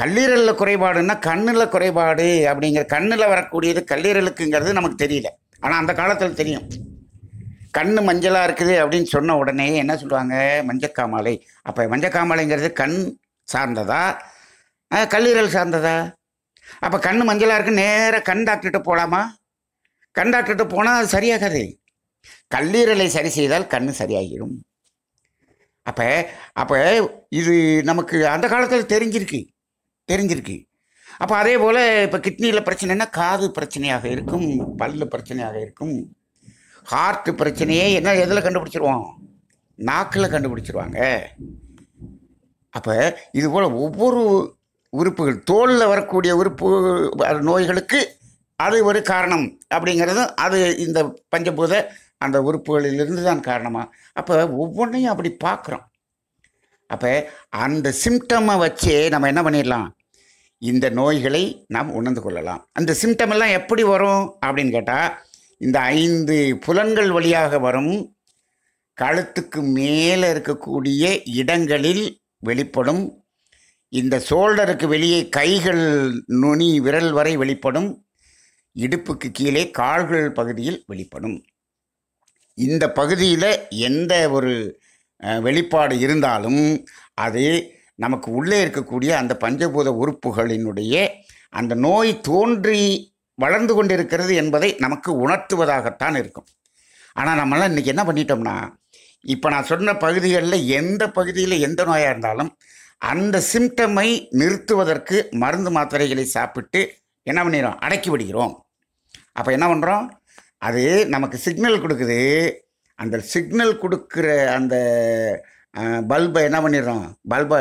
கல்லீரலில் குறைபாடுன்னா கண்ணில் குறைபாடு அப்படிங்கிற கண்ணில் வரக்கூடியது கல்லீரலுக்குங்கிறது நமக்கு தெரியல ஆனால் அந்த காலத்தில் தெரியும் கண் மஞ்சளாக இருக்குது அப்படின்னு சொன்ன உடனே என்ன சொல்லுவாங்க மஞ்சக்காமாலை அப்போ மஞ்சக்காமலைங்கிறது கண் சார்ந்ததா கல்லீரல் சார்ந்ததா அப்போ கண் மஞ்சளாக இருக்கு நேராக கண் டாக்டர்கிட்ட போகலாமா கண் டாக்டர்கிட்ட போனால் அது சரியாகாது கல்லீரலை சரி செய்தால் கண் சரியாகிடும் அப்போ அப்போ இது நமக்கு அந்த காலத்தில் தெரிஞ்சிருக்கு தெரிஞ்சிருக்கு அப்போ அதே போல் இப்போ கிட்னியில் பிரச்சனைனா காது பிரச்சனையாக இருக்கும் பல்லு பிரச்சனையாக இருக்கும் ஹார்ட் பிரச்சனையே என்ன எதில் கண்டுபிடிச்சிருவோம் நாக்கில் கண்டுபிடிச்சிருவாங்க அப்போ இது போல் ஒவ்வொரு உறுப்புகள் தோலில் வரக்கூடிய உறுப்பு நோய்களுக்கு அது ஒரு காரணம் அப்படிங்கிறதும் அது இந்த பஞ்சபூத அந்த உறுப்புகளிலிருந்து தான் காரணமாக அப்போ ஒவ்வொன்றையும் அப்படி பார்க்குறோம் அப்போ அந்த சிம்டமை வச்சு நம்ம என்ன பண்ணிடலாம் இந்த நோய்களை நாம் உணர்ந்து கொள்ளலாம் அந்த சிம்டம் எல்லாம் எப்படி வரும் அப்படின்னு கேட்டால் இந்த ஐந்து புலன்கள் வழியாக வரும் கழுத்துக்கு மேலே இருக்கக்கூடிய இடங்களில் வெளிப்படும் இந்த ஷோல்டருக்கு வெளியே கைகள் நுனி விரல் வரை வெளிப்படும் இடுப்புக்கு கீழே கால்கள் பகுதியில் வெளிப்படும் இந்த பகுதியில் எந்த ஒரு வெளிப்பாடு இருந்தாலும் அது நமக்கு உள்ளே இருக்கக்கூடிய அந்த பஞ்சபூத உறுப்புகளினுடைய அந்த நோய் தோன்றி வளர்ந்து கொண்டிருக்கிறது என்பதை நமக்கு உணர்த்துவதாகத்தான் இருக்கும் ஆனால் நம்மளாம் இன்றைக்கி என்ன பண்ணிட்டோம்னா இப்போ நான் சொன்ன பகுதிகளில் எந்த பகுதியில் எந்த நோயாக இருந்தாலும் அந்த சிம்டமை நிறுத்துவதற்கு மருந்து மாத்திரைகளை சாப்பிட்டு என்ன பண்ணிடுறோம் அடக்கி விடுகிறோம் அப்போ என்ன பண்ணுறோம் அது நமக்கு சிக்னல் கொடுக்குது அந்த சிக்னல் கொடுக்குற அந்த பல்பை என்ன பண்ணிடுறோம் பல்பை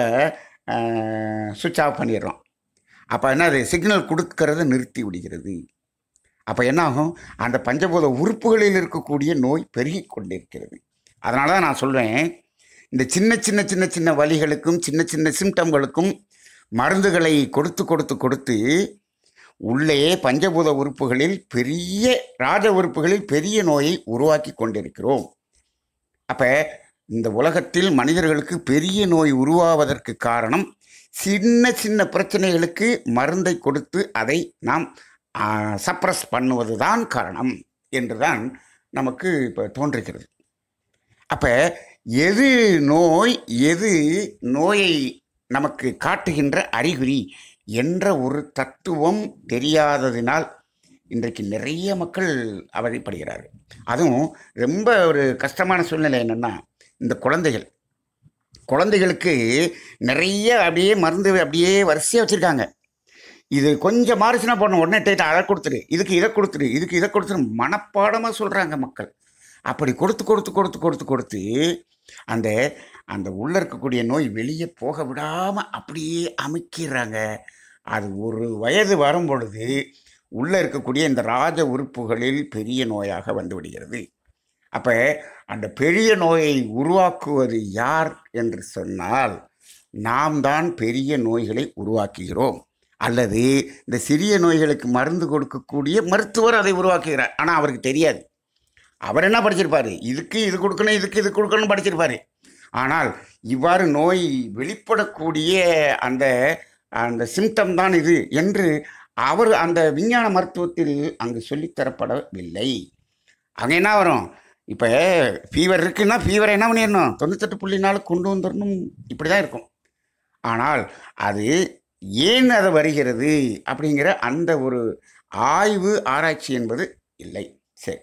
சுவிட்ச் ஆஃப் பண்ணிடுறோம் அப்போ என்ன அது சிக்னல் கொடுக்கறத நிறுத்தி விடுகிறது அப்போ என்னாகும் அந்த பஞ்சபூத உறுப்புகளில் இருக்கக்கூடிய நோய் பெருகி கொண்டிருக்கிறது அதனால தான் நான் சொல்கிறேன் இந்த சின்ன சின்ன சின்ன சின்ன வழிகளுக்கும் சின்ன சின்ன சிம்டம்களுக்கும் மருந்துகளை கொடுத்து கொடுத்து கொடுத்து உள்ளே பஞ்சபூத உறுப்புகளில் பெரிய ராஜ உறுப்புகளில் பெரிய நோயை உருவாக்கி கொண்டிருக்கிறோம் அப்போ இந்த உலகத்தில் மனிதர்களுக்கு பெரிய நோய் உருவாவதற்கு காரணம் சின்ன சின்ன பிரச்சனைகளுக்கு மருந்தை கொடுத்து அதை நாம் சப்ரஸ் பண்ணுவது தான் காரணம் என்றுதான் நமக்கு இப்போ தோன்றுகிறது அப்போ எது நோய் எது நோயை நமக்கு காட்டுகின்ற அறிகுறி என்ற ஒரு தத்துவம் தெரியாததினால் இன்றைக்கு நிறைய மக்கள் அவதிப்படுகிறார் அதுவும் ரொம்ப ஒரு கஷ்டமான சூழ்நிலை என்னென்னா இந்த குழந்தைகள் குழந்தைகளுக்கு நிறைய அப்படியே மருந்து அப்படியே வரிசையாக வச்சுருக்காங்க இது கொஞ்சம் மாறுச்சுன்னா போடணும் உடனே டேட்டை அதை கொடுத்துரு இதுக்கு இதை கொடுத்துரு இதுக்கு இதை கொடுத்துரு மனப்பாடமாக சொல்கிறாங்க மக்கள் அப்படி கொடுத்து கொடுத்து கொடுத்து கொடுத்து கொடுத்து அந்த அந்த உள்ளே இருக்கக்கூடிய நோய் வெளியே போக விடாமல் அப்படியே அமைக்கிறாங்க அது ஒரு வயது வரும் பொழுது உள்ளே இருக்கக்கூடிய இந்த ராஜ உறுப்புகளில் பெரிய நோயாக வந்து விடுகிறது அப்போ அந்த பெரிய நோயை உருவாக்குவது யார் என்று சொன்னால் நாம் தான் பெரிய நோய்களை உருவாக்குகிறோம் அல்லது இந்த சிறிய நோய்களுக்கு மருந்து கொடுக்கக்கூடிய மருத்துவர் அதை உருவாக்குகிறார் ஆனால் அவருக்கு தெரியாது அவர் என்ன படிச்சிருப்பார் இதுக்கு இது கொடுக்கணும் இதுக்கு இது கொடுக்கணும்னு படிச்சிருப்பார் ஆனால் இவ்வாறு நோய் வெளிப்படக்கூடிய அந்த அந்த சிம்டம் தான் இது என்று அவர் அந்த விஞ்ஞான மருத்துவத்தில் அங்கு சொல்லித்தரப்படவில்லை அங்கே என்ன வரும் இப்போ ஃபீவர் இருக்குன்னா ஃபீவரை என்ன பண்ணிடணும் தொண்ணூத்தெட்டு நாள் கொண்டு வந்துடணும் இப்படி தான் இருக்கும் ஆனால் அது ஏன் அது வருகிறது அப்படிங்கிற அந்த ஒரு ஆய்வு ஆராய்ச்சி என்பது இல்லை சரி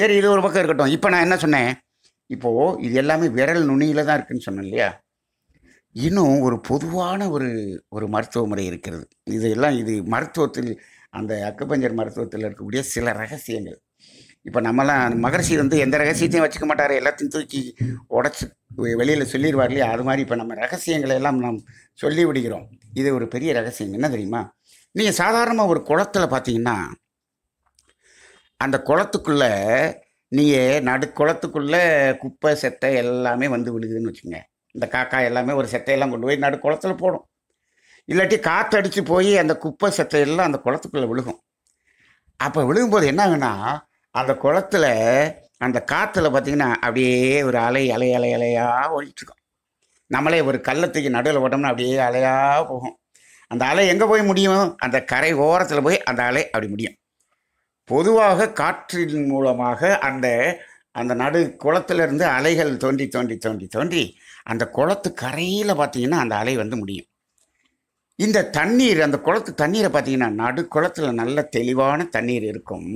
சரி இது ஒரு பக்கம் இருக்கட்டும் இப்போ நான் என்ன சொன்னேன் இப்போது இது எல்லாமே விரல் நுனியில் தான் இருக்குன்னு சொன்னேன் இல்லையா இன்னும் ஒரு பொதுவான ஒரு ஒரு மருத்துவ முறை இருக்கிறது இதெல்லாம் இது மருத்துவத்தில் அந்த அக்கப்பஞ்சர் மருத்துவத்தில் இருக்கக்கூடிய சில ரகசியங்கள் இப்போ நம்மலாம் மகர்ஷி வந்து எந்த ரகசியத்தையும் வச்சுக்க மாட்டார் எல்லாத்தையும் தூக்கி உடச்சி வெளியில் சொல்லிடுவார் இல்லையா அது மாதிரி இப்போ நம்ம ரகசியங்களை எல்லாம் நாம் சொல்லி விடுகிறோம் இது ஒரு பெரிய ரகசியம் என்ன தெரியுமா நீங்கள் சாதாரணமாக ஒரு குளத்தில் பார்த்தீங்கன்னா அந்த குளத்துக்குள்ளே நீங்கள் நடு குளத்துக்குள்ளே குப்பை செட்டை எல்லாமே வந்து விழுகுதுன்னு வச்சுங்க இந்த காக்கா எல்லாமே ஒரு செட்டையெல்லாம் கொண்டு போய் நடு குளத்தில் போடும் இல்லாட்டி காற்றடிச்சு போய் அந்த குப்பை செட்டையெல்லாம் அந்த குளத்துக்குள்ளே விழுகும் அப்போ விழுகும்போது என்ன ஆகுனா அந்த குளத்துல அந்த காற்றுல பார்த்திங்கன்னா அப்படியே ஒரு அலை அலை அலை அலையாக ஓடிட்டுருக்கோம் நம்மளே ஒரு கள்ளத்துக்கு நடுவில் ஓட்டோம்னா அப்படியே அலையாக போகும் அந்த அலை எங்கே போய் முடியும் அந்த கரை ஓரத்தில் போய் அந்த அலை அப்படி முடியும் பொதுவாக காற்றின் மூலமாக அந்த அந்த நடு குளத்திலிருந்து அலைகள் தோண்டி தோண்டி தோண்டி தோண்டி அந்த குளத்து கரையில் பார்த்தீங்கன்னா அந்த அலை வந்து முடியும் இந்த தண்ணீர் அந்த குளத்து தண்ணீரை பார்த்தீங்கன்னா நடு குளத்தில் நல்ல தெளிவான தண்ணீர் இருக்கும்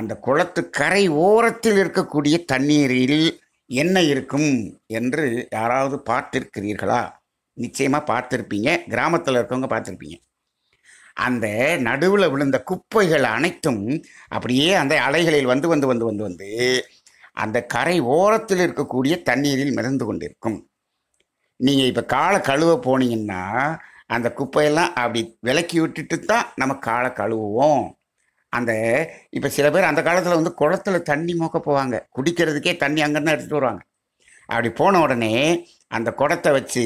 அந்த குளத்து கரை ஓரத்தில் இருக்கக்கூடிய தண்ணீரில் என்ன இருக்கும் என்று யாராவது பார்த்திருக்கிறீர்களா நிச்சயமாக பார்த்துருப்பீங்க கிராமத்தில் இருக்கவங்க பார்த்துருப்பீங்க அந்த நடுவில் விழுந்த குப்பைகள் அனைத்தும் அப்படியே அந்த அலைகளில் வந்து வந்து வந்து வந்து வந்து அந்த கரை ஓரத்தில் இருக்கக்கூடிய தண்ணீரில் மிதந்து கொண்டிருக்கும் நீங்கள் இப்போ காலை கழுவ போனீங்கன்னா அந்த குப்பையெல்லாம் அப்படி விலக்கி விட்டுட்டு தான் நம்ம காலை கழுவுவோம் அந்த இப்போ சில பேர் அந்த காலத்தில் வந்து குளத்துல தண்ணி மோக்க போவாங்க குடிக்கிறதுக்கே தண்ணி அங்கேருந்து எடுத்துகிட்டு வருவாங்க அப்படி போன உடனே அந்த குடத்தை வச்சு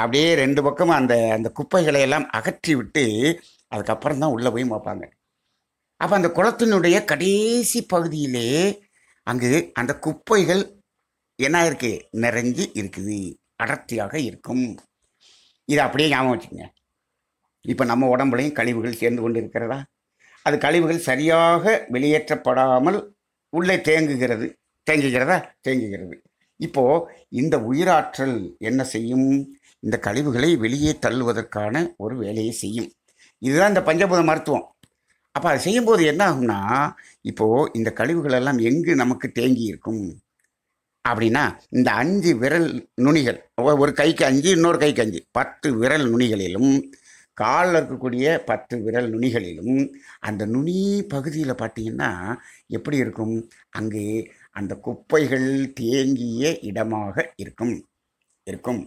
அப்படியே ரெண்டு பக்கமும் அந்த அந்த குப்பைகளை எல்லாம் அகற்றி விட்டு அதுக்கப்புறம் தான் உள்ளே போய் பார்ப்பாங்க அப்போ அந்த குளத்தினுடைய கடைசி பகுதியிலே அங்கு அந்த குப்பைகள் என்ன இருக்கு நிறைஞ்சி இருக்குது அடர்த்தியாக இருக்கும் இதை அப்படியே ஞாபகம் வச்சுக்கோங்க இப்போ நம்ம உடம்புலையும் கழிவுகள் சேர்ந்து கொண்டு இருக்கிறதா அது கழிவுகள் சரியாக வெளியேற்றப்படாமல் உள்ளே தேங்குகிறது தேங்குகிறதா தேங்குகிறது இப்போது இந்த உயிராற்றல் என்ன செய்யும் இந்த கழிவுகளை வெளியே தள்ளுவதற்கான ஒரு வேலையை செய்யும் இதுதான் இந்த பஞ்சபூத மருத்துவம் அப்போ அதை செய்யும்போது என்ன ஆகும்னா இப்போது இந்த கழிவுகள் எல்லாம் எங்கு நமக்கு தேங்கி இருக்கும் அப்படின்னா இந்த அஞ்சு விரல் நுனிகள் ஒரு கைக்கு அஞ்சு இன்னொரு கைக்கு அஞ்சு பத்து விரல் நுனிகளிலும் காலில் இருக்கக்கூடிய பத்து விரல் நுனிகளிலும் அந்த நுனி பகுதியில் பார்த்தீங்கன்னா எப்படி இருக்கும் அங்கே அந்த குப்பைகள் தேங்கிய இடமாக இருக்கும் இருக்கும்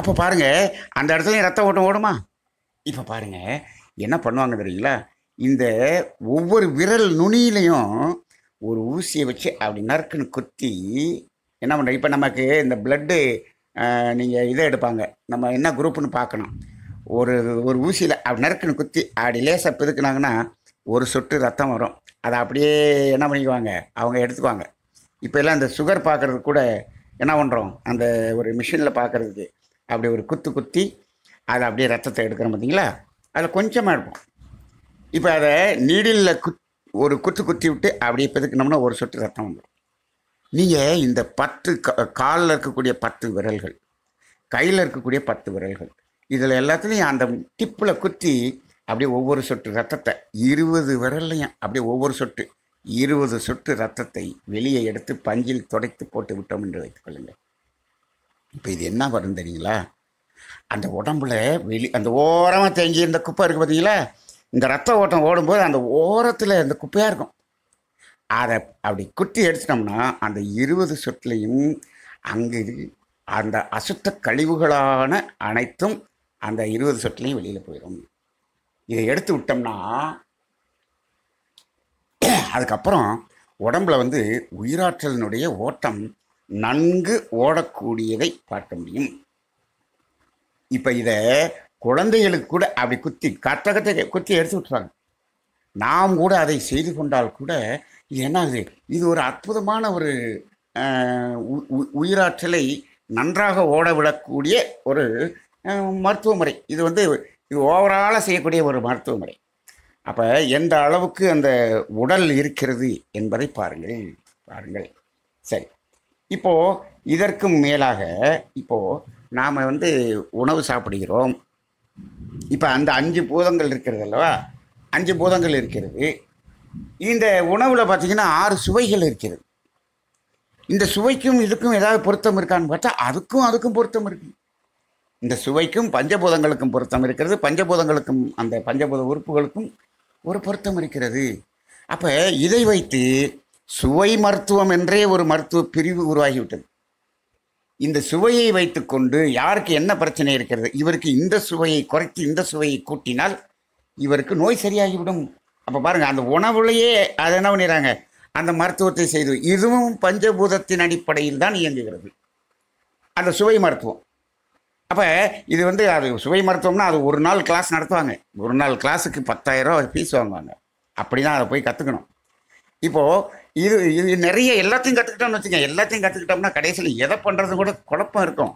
அப்போ பாருங்கள் அந்த இடத்துல ரத்த ஓட்டம் ஓடுமா இப்போ பாருங்கள் என்ன பண்ணுவாங்க தெரியுங்களா இந்த ஒவ்வொரு விரல் நுனியிலையும் ஒரு ஊசியை வச்சு அப்படி நறுக்குன்னு குத்தி என்ன பண்ணுறோம் இப்போ நமக்கு இந்த பிளட்டு நீங்கள் இதை எடுப்பாங்க நம்ம என்ன குரூப்புன்னு பார்க்கணும் ஒரு ஒரு ஊசியில் அப்படி நறுக்குன்னு குத்தி அப்படி லேசாக பிதுக்குனாங்கன்னா ஒரு சொட்டு ரத்தம் வரும் அதை அப்படியே என்ன பண்ணிக்குவாங்க அவங்க எடுத்துக்குவாங்க இப்போ எல்லாம் இந்த சுகர் பார்க்குறதுக்கு கூட என்ன பண்ணுறோம் அந்த ஒரு மிஷினில் பார்க்குறதுக்கு அப்படி ஒரு குத்து குத்தி அதை அப்படியே ரத்தத்தை எடுக்கிறோம் பார்த்தீங்களா அதில் கொஞ்சமாக இருக்கும் இப்போ அதை நீடிலில் குத் ஒரு குத்து குத்தி விட்டு அப்படியே பெதுக்கினோம்னா ஒரு சொட்டு ரத்தம் வந்துடும் நீங்கள் இந்த பத்து க காலில் இருக்கக்கூடிய பத்து விரல்கள் கையில் இருக்கக்கூடிய பத்து விரல்கள் இதில் எல்லாத்துலேயும் அந்த டிப்பில் குத்தி அப்படியே ஒவ்வொரு சொட்டு ரத்தத்தை இருபது விரல்லையும் அப்படியே ஒவ்வொரு சொட்டு இருபது சொட்டு ரத்தத்தை வெளியே எடுத்து பஞ்சில் துடைத்து போட்டு விட்டோம் என்று வைத்துக்கொள்ளுங்கள் இப்போ இது என்ன வரும் தெரியுங்களா அந்த உடம்புல வெளி அந்த ஓரமாக தேங்கி இந்த குப்பை இருக்குது பார்த்தீங்களா இந்த ரத்த ஓட்டம் ஓடும்போது அந்த ஓரத்தில் அந்த குப்பையாக இருக்கும் அதை அப்படி குத்தி எடுத்துட்டோம்னா அந்த இருபது சொட்லையும் அங்கே இது அந்த அசுத்த கழிவுகளான அனைத்தும் அந்த இருபது சொட்டுலையும் வெளியில் போயிடும் இதை எடுத்து விட்டோம்னா அதுக்கப்புறம் உடம்புல வந்து உயிராற்றலினுடைய ஓட்டம் நன்கு ஓடக்கூடியதை பார்க்க முடியும் இப்போ இதை குழந்தைகளுக்கு கூட அப்படி குத்தி கத்தகத்தை குத்தி எடுத்து விட்டுறாங்க நாம் கூட அதை செய்து கொண்டால் கூட இது என்னாகுது இது ஒரு அற்புதமான ஒரு உயிராற்றலை நன்றாக ஓட விடக்கூடிய ஒரு மருத்துவ முறை இது வந்து இது ஓவராலாக செய்யக்கூடிய ஒரு மருத்துவ முறை அப்போ எந்த அளவுக்கு அந்த உடல் இருக்கிறது என்பதை பாருங்கள் பாருங்கள் சரி இப்போது இதற்கும் மேலாக இப்போது நாம் வந்து உணவு சாப்பிடுகிறோம் இப்போ அந்த அஞ்சு பூதங்கள் இருக்கிறது அல்லவா அஞ்சு பூதங்கள் இருக்கிறது இந்த உணவில் பார்த்திங்கன்னா ஆறு சுவைகள் இருக்கிறது இந்த சுவைக்கும் இதுக்கும் ஏதாவது பொருத்தம் இருக்கான்னு பார்த்தா அதுக்கும் அதுக்கும் பொருத்தம் இருக்குது இந்த சுவைக்கும் பஞ்சபூதங்களுக்கும் பொருத்தம் இருக்கிறது பஞ்சபூதங்களுக்கும் அந்த பஞ்சபூத உறுப்புகளுக்கும் ஒரு பொருத்தம் இருக்கிறது அப்போ இதை வைத்து சுவை மருத்துவம் என்றே ஒரு மருத்துவ பிரிவு உருவாகிவிட்டது இந்த சுவையை வைத்துக்கொண்டு யாருக்கு என்ன பிரச்சனை இருக்கிறது இவருக்கு இந்த சுவையை குறைத்து இந்த சுவையை கூட்டினால் இவருக்கு நோய் சரியாகிவிடும் அப்போ பாருங்கள் அந்த உணவுலையே அதை என்ன பண்ணிடுறாங்க அந்த மருத்துவத்தை செய்து இதுவும் பஞ்சபூதத்தின் அடிப்படையில் தான் இயங்குகிறது அந்த சுவை மருத்துவம் அப்போ இது வந்து அது சுவை மருத்துவம்னா அது ஒரு நாள் கிளாஸ் நடத்துவாங்க ஒரு நாள் கிளாஸுக்கு ரூபா ஃபீஸ் வாங்குவாங்க அப்படி தான் அதை போய் கற்றுக்கணும் இப்போது இது இது நிறைய எல்லாத்தையும் கற்றுக்கிட்டோம்னு வச்சுக்கோங்க எல்லாத்தையும் கற்றுக்கிட்டோம்னா கடைசியில் எதை பண்ணுறது கூட குழப்பம் இருக்கும்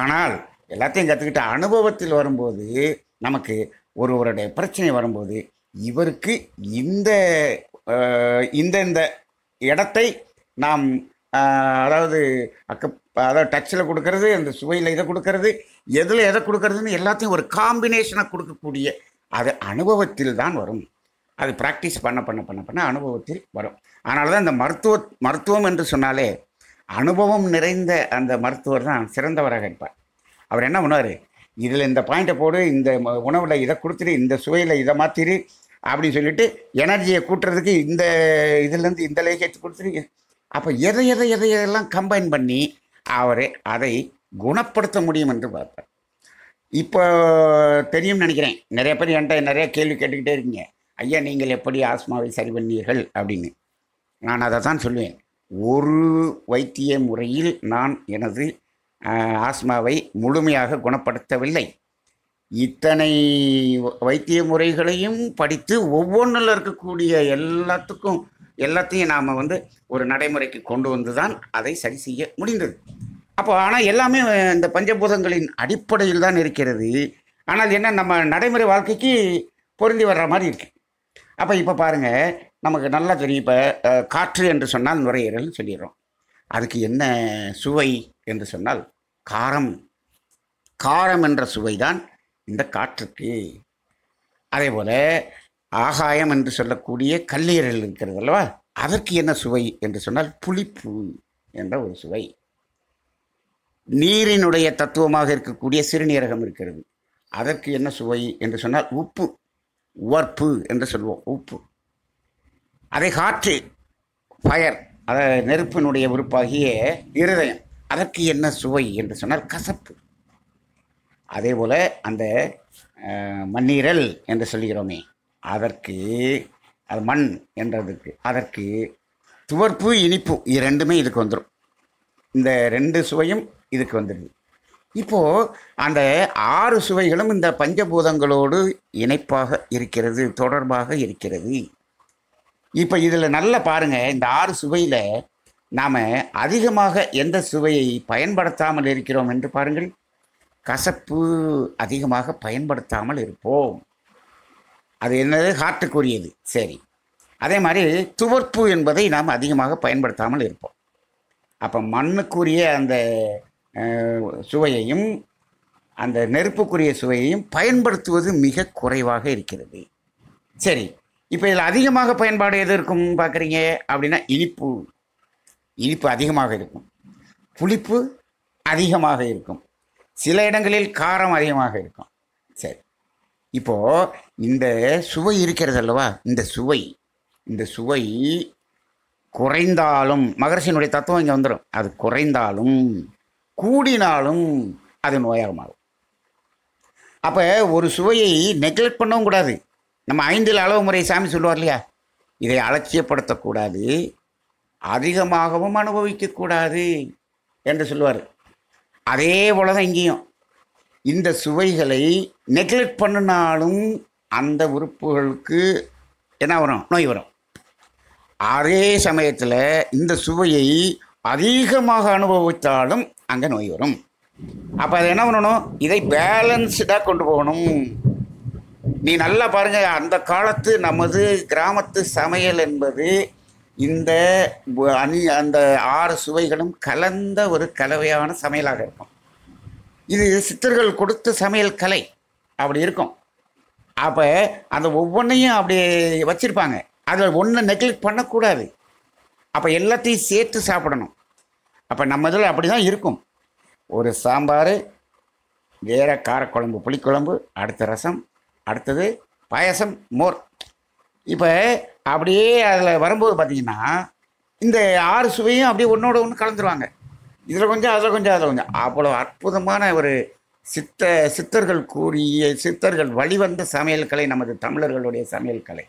ஆனால் எல்லாத்தையும் கற்றுக்கிட்ட அனுபவத்தில் வரும்போது நமக்கு ஒருவருடைய பிரச்சனை வரும்போது இவருக்கு இந்த இந்த இடத்தை நாம் அதாவது அக்க அதாவது டச்சில் கொடுக்கறது அந்த சுவையில் இதை கொடுக்கறது எதில் எதை கொடுக்கறதுன்னு எல்லாத்தையும் ஒரு காம்பினேஷனை கொடுக்கக்கூடிய அது அனுபவத்தில் தான் வரும் அது ப்ராக்டிஸ் பண்ண பண்ண பண்ண பண்ண அனுபவத்தில் வரும் அதனால தான் இந்த மருத்துவ மருத்துவம் என்று சொன்னாலே அனுபவம் நிறைந்த அந்த மருத்துவர் தான் சிறந்தவராக இருப்பார் அவர் என்ன பண்ணுவார் இதில் இந்த பாயிண்ட்டை போடு இந்த உணவில் இதை கொடுத்துரு இந்த சுவையில் இதை மாற்றிரு அப்படின்னு சொல்லிட்டு எனர்ஜியை கூட்டுறதுக்கு இந்த இதுலேருந்து இந்த லேகேஜ் கொடுத்துட்டு அப்போ எதை எதை எதை எதெல்லாம் கம்பைன் பண்ணி அவர் அதை குணப்படுத்த முடியும் என்று பார்ப்பார் இப்போ தெரியும்னு நினைக்கிறேன் நிறைய பேர் என்கிட்ட நிறைய கேள்வி கேட்டுக்கிட்டே இருக்கீங்க ஐயா நீங்கள் எப்படி ஆஸ்மாவை சரி பண்ணீர்கள் அப்படின்னு நான் அதை தான் சொல்லுவேன் ஒரு வைத்திய முறையில் நான் எனது ஆஸ்மாவை முழுமையாக குணப்படுத்தவில்லை இத்தனை வைத்திய முறைகளையும் படித்து ஒவ்வொன்றில் இருக்கக்கூடிய எல்லாத்துக்கும் எல்லாத்தையும் நாம் வந்து ஒரு நடைமுறைக்கு கொண்டு வந்து தான் அதை சரி செய்ய முடிந்தது அப்போ ஆனால் எல்லாமே இந்த பஞ்சபூதங்களின் அடிப்படையில் தான் இருக்கிறது ஆனால் என்ன நம்ம நடைமுறை வாழ்க்கைக்கு பொருந்தி வர்ற மாதிரி இருக்குது அப்போ இப்போ பாருங்கள் நமக்கு நல்லா தெரியும் இப்போ காற்று என்று சொன்னால் நுரையீரல்னு சொல்லிடுறோம் அதுக்கு என்ன சுவை என்று சொன்னால் காரம் காரம் என்ற சுவை தான் இந்த காற்றுக்கு அதே போல் ஆகாயம் என்று சொல்லக்கூடிய கல்லீரல் இருக்கிறது அல்லவா அதற்கு என்ன சுவை என்று சொன்னால் புளிப்பு என்ற ஒரு சுவை நீரினுடைய தத்துவமாக இருக்கக்கூடிய சிறுநீரகம் இருக்கிறது அதற்கு என்ன சுவை என்று சொன்னால் உப்பு உவர்ப்பு என்று சொல்வோம் உப்பு அதை காற்று ஃபயர் அதை நெருப்பினுடைய உறுப்பாகிய இருதயம் அதற்கு என்ன சுவை என்று சொன்னால் கசப்பு அதே போல் அந்த மண்ணீரல் என்று சொல்லுகிறோமே அதற்கு அது மண் என்றதுக்கு அதற்கு துவர்ப்பு இனிப்பு இது ரெண்டுமே இதுக்கு வந்துடும் இந்த ரெண்டு சுவையும் இதுக்கு வந்துடுது இப்போது அந்த ஆறு சுவைகளும் இந்த பஞ்சபூதங்களோடு இணைப்பாக இருக்கிறது தொடர்பாக இருக்கிறது இப்போ இதில் நல்லா பாருங்கள் இந்த ஆறு சுவையில் நாம் அதிகமாக எந்த சுவையை பயன்படுத்தாமல் இருக்கிறோம் என்று பாருங்கள் கசப்பு அதிகமாக பயன்படுத்தாமல் இருப்போம் அது என்னது ஹார்ட்டுக்குரியது சரி அதே மாதிரி துவர்ப்பு என்பதை நாம் அதிகமாக பயன்படுத்தாமல் இருப்போம் அப்போ மண்ணுக்குரிய அந்த சுவையையும் அந்த நெருப்புக்குரிய சுவையையும் பயன்படுத்துவது மிக குறைவாக இருக்கிறது சரி இப்போ இதில் அதிகமாக பயன்பாடு எது இருக்கும் பார்க்குறீங்க அப்படின்னா இனிப்பு இனிப்பு அதிகமாக இருக்கும் புளிப்பு அதிகமாக இருக்கும் சில இடங்களில் காரம் அதிகமாக இருக்கும் சரி இப்போது இந்த சுவை இருக்கிறது அல்லவா இந்த சுவை இந்த சுவை குறைந்தாலும் மகர்ஷியினுடைய தத்துவம் இங்கே வந்துடும் அது குறைந்தாலும் கூடினாலும் அது நோயாக மாறும் அப்போ ஒரு சுவையை நெக்லெக்ட் பண்ணவும் கூடாது நம்ம ஐந்தில் அளவு முறை சாமி சொல்லுவார் இல்லையா இதை அலட்சியப்படுத்தக்கூடாது அதிகமாகவும் அனுபவிக்கக்கூடாது என்று சொல்லுவார் அதே போல தான் இங்கேயும் இந்த சுவைகளை நெக்லெக்ட் பண்ணினாலும் அந்த உறுப்புகளுக்கு என்ன வரும் நோய் வரும் அதே சமயத்தில் இந்த சுவையை அதிகமாக அனுபவித்தாலும் அங்கே நோய் வரும் அப்போ அதை என்ன பண்ணணும் இதை பேலன்ஸ்டாக கொண்டு போகணும் நீ நல்லா பாருங்க அந்த காலத்து நமது கிராமத்து சமையல் என்பது இந்த அணி அந்த ஆறு சுவைகளும் கலந்த ஒரு கலவையான சமையலாக இருக்கும் இது சித்தர்கள் கொடுத்த சமையல் கலை அப்படி இருக்கும் அப்போ அந்த ஒவ்வொன்றையும் அப்படி வச்சுருப்பாங்க அதில் ஒன்று நெக்லெக்ட் பண்ணக்கூடாது அப்போ எல்லாத்தையும் சேர்த்து சாப்பிடணும் அப்போ நம்ம இதில் அப்படி தான் இருக்கும் ஒரு சாம்பார் வேறு காரக்குழம்பு புளிக்குழம்பு அடுத்த ரசம் அடுத்தது பாயசம் மோர் இப்போ அப்படியே அதில் வரும்போது பார்த்திங்கன்னா இந்த ஆறு சுவையும் அப்படியே ஒன்றோட ஒன்று கலந்துருவாங்க இதில் கொஞ்சம் அதில் கொஞ்சம் அதில் கொஞ்சம் அவ்வளோ அற்புதமான ஒரு சித்த சித்தர்கள் கூறிய சித்தர்கள் வழிவந்த சமையல் கலை நமது தமிழர்களுடைய சமையல் கலை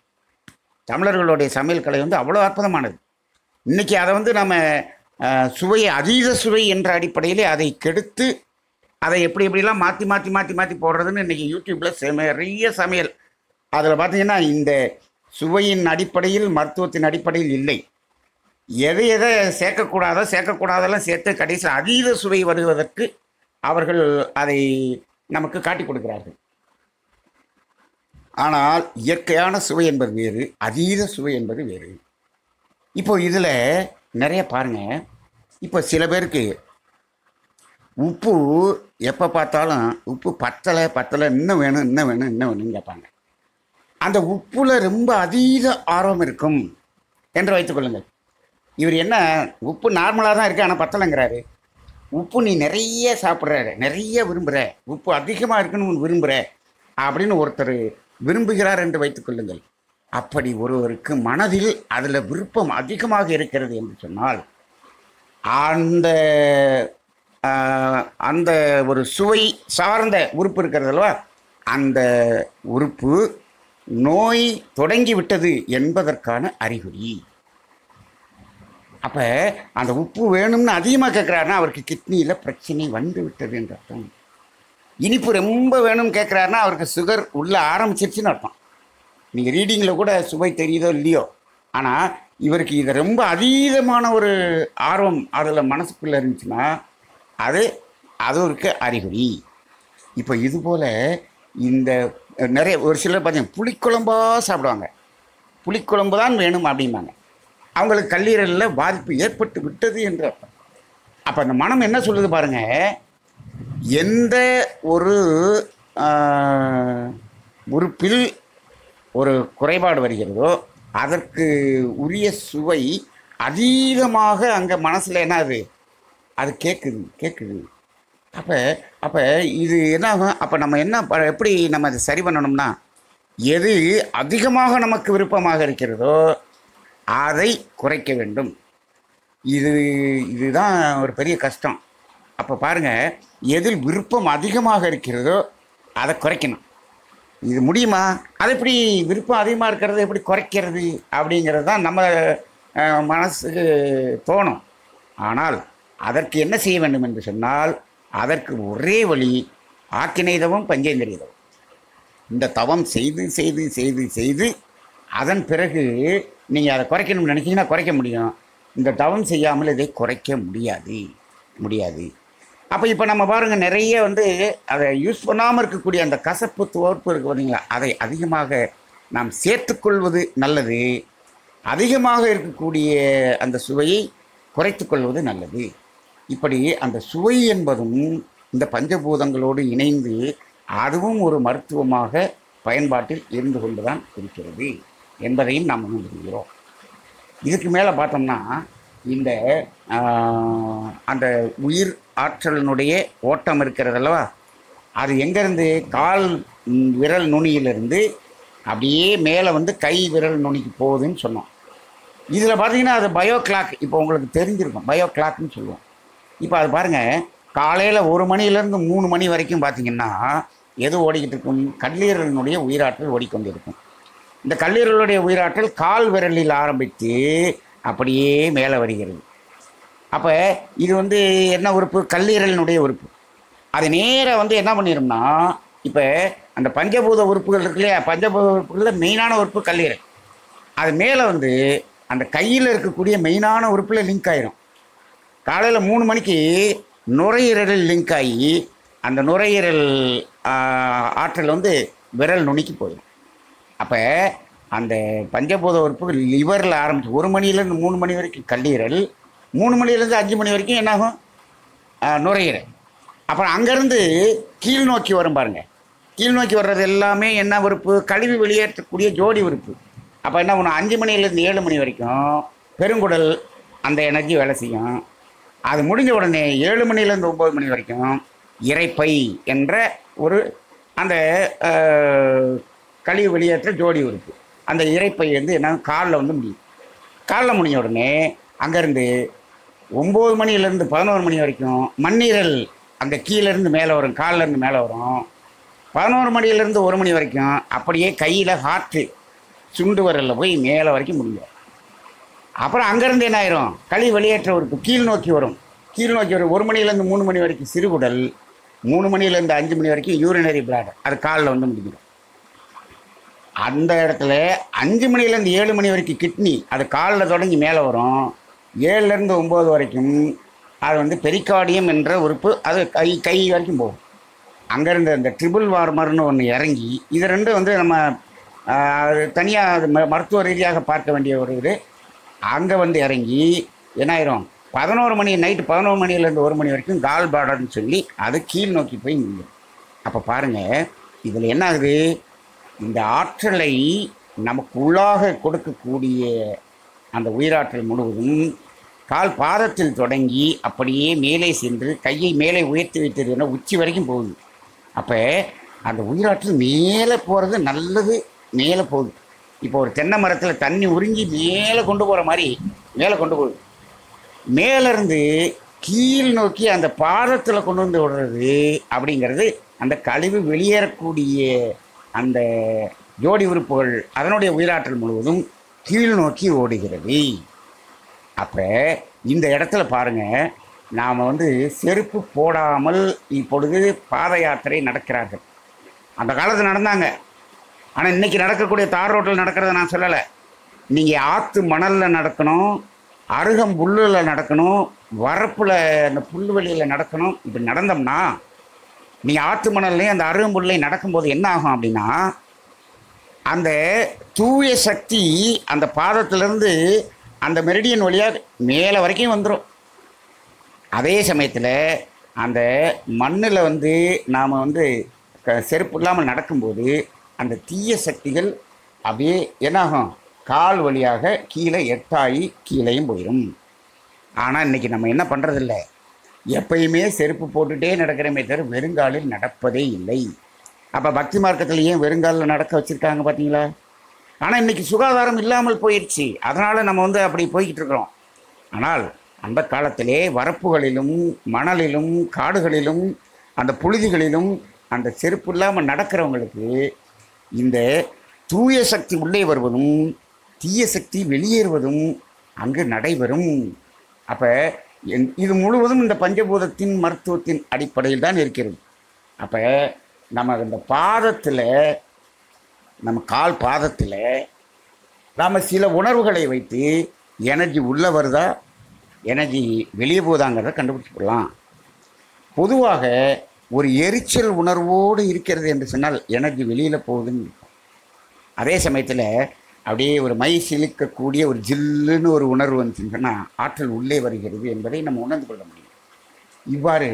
தமிழர்களுடைய சமையல் கலை வந்து அவ்வளோ அற்புதமானது இன்றைக்கி அதை வந்து நம்ம சுவையை அதீத சுவை என்ற அடிப்படையிலே அதை கெடுத்து அதை எப்படி எப்படிலாம் மாற்றி மாற்றி மாற்றி மாற்றி போடுறதுன்னு இன்றைக்கி யூடியூப்பில் நிறைய சமையல் அதில் பார்த்தீங்கன்னா இந்த சுவையின் அடிப்படையில் மருத்துவத்தின் அடிப்படையில் இல்லை எதை எதை சேர்க்கக்கூடாதோ சேர்க்கக்கூடாதெல்லாம் சேர்த்து கடைசியில் அதீத சுவை வருவதற்கு அவர்கள் அதை நமக்கு காட்டி கொடுக்கிறார்கள் ஆனால் இயற்கையான சுவை என்பது வேறு அதீத சுவை என்பது வேறு இப்போ இதில் நிறைய பாருங்கள் இப்போ சில பேருக்கு உப்பு எப்போ பார்த்தாலும் உப்பு பத்தலை பத்தலை இன்னும் வேணும் இன்னும் வேணும் இன்னும் வேணும்னு கேட்பாங்க அந்த உப்பில் ரொம்ப அதீத ஆர்வம் இருக்கும் என்று வைத்துக்கொள்ளுங்கள் இவர் என்ன உப்பு நார்மலாக தான் இருக்குது ஆனால் பத்தலைங்கிறாரு உப்பு நீ நிறைய சாப்பிட்ற நிறைய விரும்புகிற உப்பு அதிகமாக இருக்குன்னு விரும்புகிற அப்படின்னு ஒருத்தர் விரும்புகிறார் என்று வைத்துக்கொள்ளுங்கள் அப்படி ஒருவருக்கு மனதில் அதில் விருப்பம் அதிகமாக இருக்கிறது என்று சொன்னால் அந்த அந்த ஒரு சுவை சார்ந்த உறுப்பு இருக்கிறது அல்லவா அந்த உறுப்பு நோய் தொடங்கிவிட்டது என்பதற்கான அறிகுறி அப்போ அந்த உப்பு வேணும்னு அதிகமாக கேட்குறாருன்னா அவருக்கு கிட்னியில் பிரச்சனை வந்து விட்டது என்று அர்த்தம் இனிப்பு ரொம்ப வேணும்னு கேட்குறாருன்னா அவருக்கு சுகர் உள்ளே ஆரம்பிச்சிருச்சுன்னு அர்த்தம் நீங்கள் ரீடிங்கில் கூட சுவை தெரியுதோ இல்லையோ ஆனால் இவருக்கு இது ரொம்ப அதீதமான ஒரு ஆர்வம் அதில் மனசுக்குள்ளே இருந்துச்சுன்னா அது அது இருக்க அறிகுறி இப்போ இது போல் இந்த நிறைய ஒரு சிலர் பார்த்தீங்கன்னா புளிக்குழம்பாக சாப்பிடுவாங்க புளிக்குழம்பு தான் வேணும் அப்படிம்பாங்க அவங்களுக்கு கல்லீரலில் பாதிப்பு ஏற்பட்டு விட்டது என்று அப்போ அப்போ அந்த மனம் என்ன சொல்லுது பாருங்கள் எந்த ஒரு உறுப்பில் ஒரு குறைபாடு வருகிறதோ அதற்கு உரிய சுவை அதிகமாக அங்கே மனசில் என்ன அது அது கேட்குது கேட்குது அப்போ அப்போ இது என்னாகும் அப்போ நம்ம என்ன எப்படி நம்ம அதை சரி பண்ணணும்னா எது அதிகமாக நமக்கு விருப்பமாக இருக்கிறதோ அதை குறைக்க வேண்டும் இது இதுதான் ஒரு பெரிய கஷ்டம் அப்போ பாருங்கள் எதில் விருப்பம் அதிகமாக இருக்கிறதோ அதை குறைக்கணும் இது முடியுமா அது எப்படி விருப்பம் அதிகமாக இருக்கிறது எப்படி குறைக்கிறது அப்படிங்கிறது தான் நம்ம மனசுக்கு தோணும் ஆனால் அதற்கு என்ன செய்ய வேண்டும் என்று சொன்னால் அதற்கு ஒரே வழி ஆக்கினைதவம் பஞ்சேந்திரியதவம் இந்த தவம் செய்து செய்து செய்து செய்து அதன் பிறகு நீங்கள் அதை குறைக்கணும்னு நினைச்சிங்கன்னா குறைக்க முடியும் இந்த தவம் செய்யாமல் இதை குறைக்க முடியாது முடியாது அப்போ இப்போ நம்ம பாருங்கள் நிறைய வந்து அதை யூஸ் பண்ணாமல் இருக்கக்கூடிய அந்த கசப்பு துவர்ப்பு இருக்குது பார்த்தீங்களா அதை அதிகமாக நாம் சேர்த்துக்கொள்வது நல்லது அதிகமாக இருக்கக்கூடிய அந்த சுவையை குறைத்துக்கொள்வது நல்லது இப்படி அந்த சுவை என்பதும் இந்த பஞ்சபூதங்களோடு இணைந்து அதுவும் ஒரு மருத்துவமாக பயன்பாட்டில் இருந்து கொண்டு தான் இருக்கிறது என்பதையும் நாம் உணர்ந்துகிறோம் இதுக்கு மேலே பார்த்தோம்னா இந்த அந்த உயிர் ஆற்றலினுடைய ஓட்டம் இருக்கிறது அல்லவா அது எங்கேருந்து கால் விரல் நுனியிலிருந்து அப்படியே மேலே வந்து கை விரல் நுனிக்கு போகுதுன்னு சொன்னோம் இதில் பார்த்தீங்கன்னா அது பயோ கிளாக் இப்போ உங்களுக்கு தெரிஞ்சிருக்கும் பயோ கிளாக்னு சொல்லுவோம் இப்போ அது பாருங்கள் காலையில் ஒரு மணிலேருந்து மூணு மணி வரைக்கும் பார்த்திங்கன்னா எது ஓடிக்கிட்டு இருக்கும் கல்லீரலினுடைய உயிராற்றல் ஓடிக்கொண்டிருக்கும் இந்த கல்லீரலுடைய உயிராற்றல் கால் விரலில் ஆரம்பித்து அப்படியே மேலே வருகிறது அப்போ இது வந்து என்ன உறுப்பு கல்லீரலினுடைய உறுப்பு அது நேராக வந்து என்ன பண்ணிடும்னா இப்போ அந்த பஞ்சபூத உறுப்புகள் இருக்கு இல்லையா பஞ்சபூத உறுப்புகளில் மெயினான உறுப்பு கல்லீரல் அது மேலே வந்து அந்த கையில் இருக்கக்கூடிய மெயினான உறுப்பில் லிங்க் ஆயிரும் காலையில் மூணு மணிக்கு நுரையீரல் லிங்க் ஆகி அந்த நுரையீரல் ஆற்றல் வந்து விரல் நுணுக்கி போயிடும் அப்போ அந்த பஞ்சபூத உறுப்பு லிவரில் ஆரம்பிச்சு ஒரு மணிலேருந்து மூணு மணி வரைக்கும் கல்லீரல் மூணு மணிலேருந்து அஞ்சு மணி வரைக்கும் என்னாகும் நுரையீரல் அப்புறம் அங்கேருந்து கீழ் நோக்கி வரும் பாருங்கள் கீழ் நோக்கி வர்றது எல்லாமே என்ன உறுப்பு கழிவு வெளியேற்றக்கூடிய ஜோடி உறுப்பு அப்போ என்ன பண்ணும் அஞ்சு மணிலேருந்து ஏழு மணி வரைக்கும் பெருங்குடல் அந்த எனர்ஜி வேலை செய்யும் அது முடிஞ்ச உடனே ஏழு மணிலேருந்து ஒம்பது மணி வரைக்கும் இறைப்பை என்ற ஒரு அந்த கழிவு வெளியேற்ற ஜோடி உறுப்பு அந்த இறைப்பை வந்து என்ன காலில் வந்து முடியும் காலில் முடிஞ்ச உடனே அங்கேருந்து ஒம்பது மணிலேருந்து பதினோரு மணி வரைக்கும் மண்ணீரல் அந்த கீழேருந்து மேலே வரும் காலிலேருந்து மேலே வரும் பதினோரு மணிலேருந்து ஒரு மணி வரைக்கும் அப்படியே கையில் ஹார்ட்டு சுண்டு வரலில் போய் மேலே வரைக்கும் முடியும் அப்புறம் அங்கேருந்து என்ன ஆயிரும் களி வெளியேற்ற உறுப்பு கீழ் நோக்கி வரும் கீழ் நோக்கி வரும் ஒரு மணிலேருந்து மூணு மணி வரைக்கும் சிறுகுடல் மூணு மணிலேருந்து அஞ்சு மணி வரைக்கும் யூரினரி பிளாட் அது காலில் வந்து முடிஞ்சிடும் அந்த இடத்துல அஞ்சு மணிலேருந்து ஏழு மணி வரைக்கும் கிட்னி அது காலில் தொடங்கி மேலே வரும் ஏழுலேருந்து ஒம்பது வரைக்கும் அது வந்து பெரிக்காடியம் என்ற உறுப்பு அது கை கை வரைக்கும் போகும் அங்கேருந்து அந்த ட்ரிபிள் வார்மர்னு ஒன்று இறங்கி இது ரெண்டும் வந்து நம்ம தனியாக மருத்துவ ரீதியாக பார்க்க வேண்டிய ஒரு இது அங்கே வந்து இறங்கி என்ன ஆயிரும் பதினோரு மணி நைட்டு பதினோரு மணிலேருந்து ஒரு மணி வரைக்கும் கால் பாடர்னு சொல்லி அதை கீழ் நோக்கி போய் நின்று அப்போ பாருங்கள் இதில் என்ன ஆகுது இந்த ஆற்றலை நமக்கு உள்ளாக கொடுக்கக்கூடிய அந்த உயிராற்றல் முழுவதும் கால் பாதத்தில் தொடங்கி அப்படியே மேலே சென்று கையை மேலே உயர்த்தி வைத்ததுன்னா உச்சி வரைக்கும் போகுது அப்போ அந்த உயிராற்றல் மேலே போகிறது நல்லது மேலே போகுது இப்போ ஒரு தென்னை மரத்தில் தண்ணி உறிஞ்சி மேலே கொண்டு போகிற மாதிரி மேலே கொண்டு போகுது மேலேருந்து கீழ் நோக்கி அந்த பாதத்தில் கொண்டு வந்து விடுறது அப்படிங்கிறது அந்த கழிவு வெளியேறக்கூடிய அந்த ஜோடி உறுப்புகள் அதனுடைய உயிராற்றல் முழுவதும் கீழ் நோக்கி ஓடுகிறது அப்போ இந்த இடத்துல பாருங்கள் நாம் வந்து செருப்பு போடாமல் இப்பொழுது பாத யாத்திரை நடக்கிறார்கள் அந்த காலத்தில் நடந்தாங்க ஆனால் இன்றைக்கி நடக்கக்கூடிய தார் ரோட்டில் நடக்கிறத நான் சொல்லலை நீங்கள் ஆற்று மணலில் நடக்கணும் அருகம் புல்லில் நடக்கணும் வரப்பில் அந்த புல்வெளியில் நடக்கணும் இப்படி நடந்தோம்னா நீங்கள் ஆற்று மணல்லையும் அந்த அருகம்புல்லையும் நடக்கும்போது என்ன ஆகும் அப்படின்னா அந்த தூய சக்தி அந்த பாதத்திலேருந்து அந்த மெரிடியன் வழியாக மேலே வரைக்கும் வந்துடும் அதே சமயத்தில் அந்த மண்ணில் வந்து நாம் வந்து செருப்பு இல்லாமல் நடக்கும்போது அந்த தீய சக்திகள் அப்படியே என்னாகும் கால் வழியாக கீழே எட்டாயி கீழேயும் போயிடும் ஆனால் இன்றைக்கி நம்ம என்ன பண்ணுறதில்ல எப்பயுமே செருப்பு போட்டுகிட்டே நடக்கிறமே தவிர வெறுங்காலில் நடப்பதே இல்லை அப்போ பக்தி மார்க்கத்தில் ஏன் வெறுங்காலில் நடக்க வச்சுருக்காங்க பார்த்தீங்களா ஆனால் இன்றைக்கி சுகாதாரம் இல்லாமல் போயிடுச்சு அதனால் நம்ம வந்து அப்படி போய்கிட்டு இருக்கிறோம் ஆனால் அந்த காலத்திலே வரப்புகளிலும் மணலிலும் காடுகளிலும் அந்த புழுதிகளிலும் அந்த செருப்பு இல்லாமல் நடக்கிறவங்களுக்கு இந்த தூய சக்தி உள்ளே வருவதும் தீய சக்தி வெளியேறுவதும் அங்கு நடைபெறும் அப்போ இது முழுவதும் இந்த பஞ்சபூதத்தின் மருத்துவத்தின் அடிப்படையில் தான் இருக்கிறது அப்போ நம்ம இந்த பாதத்தில் நம்ம கால் பாதத்தில் நாம் சில உணர்வுகளை வைத்து எனர்ஜி உள்ளே வருதா எனர்ஜி வெளியே போதாங்கிறத கண்டுபிடிச்சிக்கலாம் பொதுவாக ஒரு எரிச்சல் உணர்வோடு இருக்கிறது என்று சொன்னால் எனர்ஜி வெளியில் போகுதுன்னு இருக்கும் அதே சமயத்தில் அப்படியே ஒரு மை சிலுக்கக்கூடிய ஒரு ஜில்லுன்னு ஒரு உணர்வு வந்துச்சுன்னு சொன்னால் ஆற்றல் உள்ளே வருகிறது என்பதை நம்ம உணர்ந்து கொள்ள முடியும் இவ்வாறு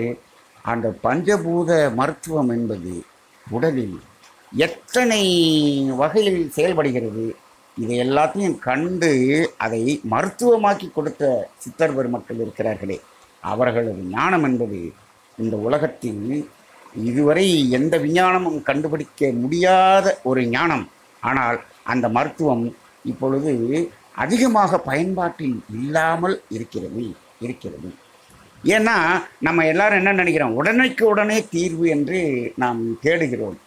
அந்த பஞ்சபூத மருத்துவம் என்பது உடலில் எத்தனை வகையில் செயல்படுகிறது இதை எல்லாத்தையும் கண்டு அதை மருத்துவமாக்கி கொடுத்த சித்தர் பெருமக்கள் இருக்கிறார்களே அவர்களது ஞானம் என்பது இந்த உலகத்தில் இதுவரை எந்த விஞ்ஞானமும் கண்டுபிடிக்க முடியாத ஒரு ஞானம் ஆனால் அந்த மருத்துவம் இப்பொழுது அதிகமாக பயன்பாட்டில் இல்லாமல் இருக்கிறது இருக்கிறது ஏன்னா நம்ம எல்லாரும் என்ன நினைக்கிறோம் உடனேக்கு உடனே தீர்வு என்று நாம் தேடுகிறோம்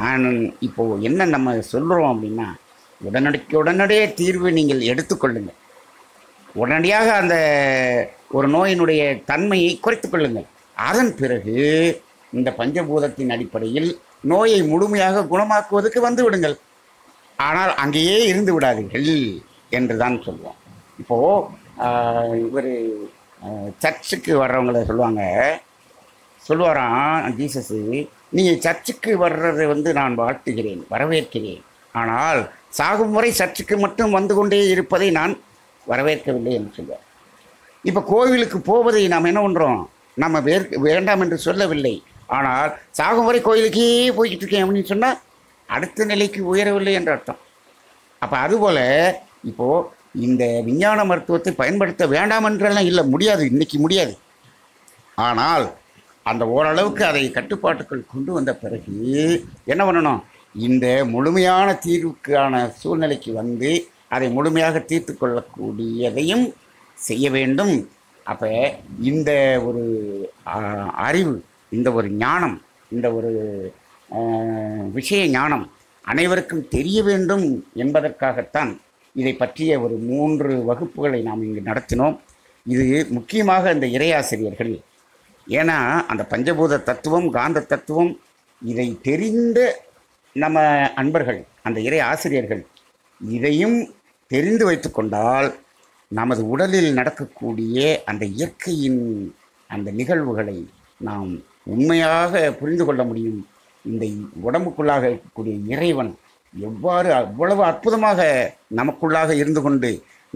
நான் இப்போது என்ன நம்ம சொல்கிறோம் அப்படின்னா உடனடிக்கு உடனடியே தீர்வு நீங்கள் எடுத்துக்கொள்ளுங்கள் உடனடியாக அந்த ஒரு நோயினுடைய தன்மையை குறைத்து கொள்ளுங்கள் அதன் பிறகு இந்த பஞ்சபூதத்தின் அடிப்படையில் நோயை முழுமையாக குணமாக்குவதற்கு வந்து விடுங்கள் ஆனால் அங்கேயே இருந்து விடாதீர்கள் என்று தான் சொல்லுவோம் இப்போது இவர் சர்ச்சுக்கு வர்றவங்கள சொல்லுவாங்க சொல்லுவாராம் ஜீசஸு நீங்கள் சர்ச்சுக்கு வர்றதை வந்து நான் வாழ்த்துகிறேன் வரவேற்கிறேன் ஆனால் சாகும் முறை சர்ச்சுக்கு மட்டும் வந்து கொண்டே இருப்பதை நான் வரவேற்கவில்லை என்று சொல்லுவேன் இப்போ கோவிலுக்கு போவதை நாம் என்ன பண்ணுறோம் நம்ம வேர் வேண்டாம் என்று சொல்லவில்லை ஆனால் சாகும் வரை கோயிலுக்கே போய்கிட்டு இருக்கேன் அப்படின்னு சொன்னால் அடுத்த நிலைக்கு உயரவில்லை என்ற அர்த்தம் அப்போ அதுபோல் இப்போது இந்த விஞ்ஞான மருத்துவத்தை பயன்படுத்த வேண்டாம் என்றெல்லாம் இல்லை முடியாது இன்றைக்கி முடியாது ஆனால் அந்த ஓரளவுக்கு அதை கட்டுப்பாட்டுக்குள் கொண்டு வந்த பிறகு என்ன பண்ணணும் இந்த முழுமையான தீர்வுக்கான சூழ்நிலைக்கு வந்து அதை முழுமையாக தீர்த்து கொள்ளக்கூடியதையும் செய்ய வேண்டும் அப்போ இந்த ஒரு அறிவு இந்த ஒரு ஞானம் இந்த ஒரு விஷய ஞானம் அனைவருக்கும் தெரிய வேண்டும் என்பதற்காகத்தான் இதை பற்றிய ஒரு மூன்று வகுப்புகளை நாம் இங்கு நடத்தினோம் இது முக்கியமாக இந்த இறையாசிரியர்கள் ஏன்னா அந்த பஞ்சபூத தத்துவம் காந்த தத்துவம் இதை தெரிந்த நம்ம அன்பர்கள் அந்த இறை ஆசிரியர்கள் இதையும் தெரிந்து வைத்து கொண்டால் நமது உடலில் நடக்கக்கூடிய அந்த இயற்கையின் அந்த நிகழ்வுகளை நாம் உண்மையாக புரிந்து கொள்ள முடியும் இந்த உடம்புக்குள்ளாக இருக்கக்கூடிய இறைவன் எவ்வாறு அவ்வளவு அற்புதமாக நமக்குள்ளாக இருந்து கொண்டு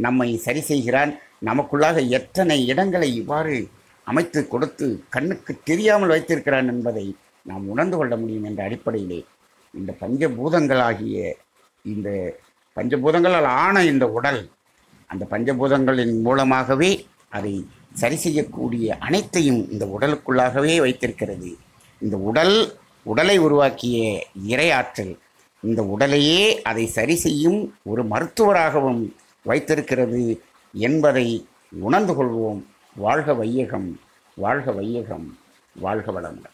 நம்மை சரி செய்கிறான் நமக்குள்ளாக எத்தனை இடங்களை இவ்வாறு அமைத்து கொடுத்து கண்ணுக்கு தெரியாமல் வைத்திருக்கிறான் என்பதை நாம் உணர்ந்து கொள்ள முடியும் என்ற அடிப்படையிலே இந்த பஞ்சபூதங்களாகிய இந்த பஞ்சபூதங்களால் ஆன இந்த உடல் அந்த பஞ்சபூதங்களின் மூலமாகவே அதை சரி செய்யக்கூடிய அனைத்தையும் இந்த உடலுக்குள்ளாகவே வைத்திருக்கிறது இந்த உடல் உடலை உருவாக்கிய இறை ஆற்றல் இந்த உடலையே அதை சரி செய்யும் ஒரு மருத்துவராகவும் வைத்திருக்கிறது என்பதை உணர்ந்து கொள்வோம் வாழ்க வையகம் வாழ்க வையகம் வாழ்க வளங்கள்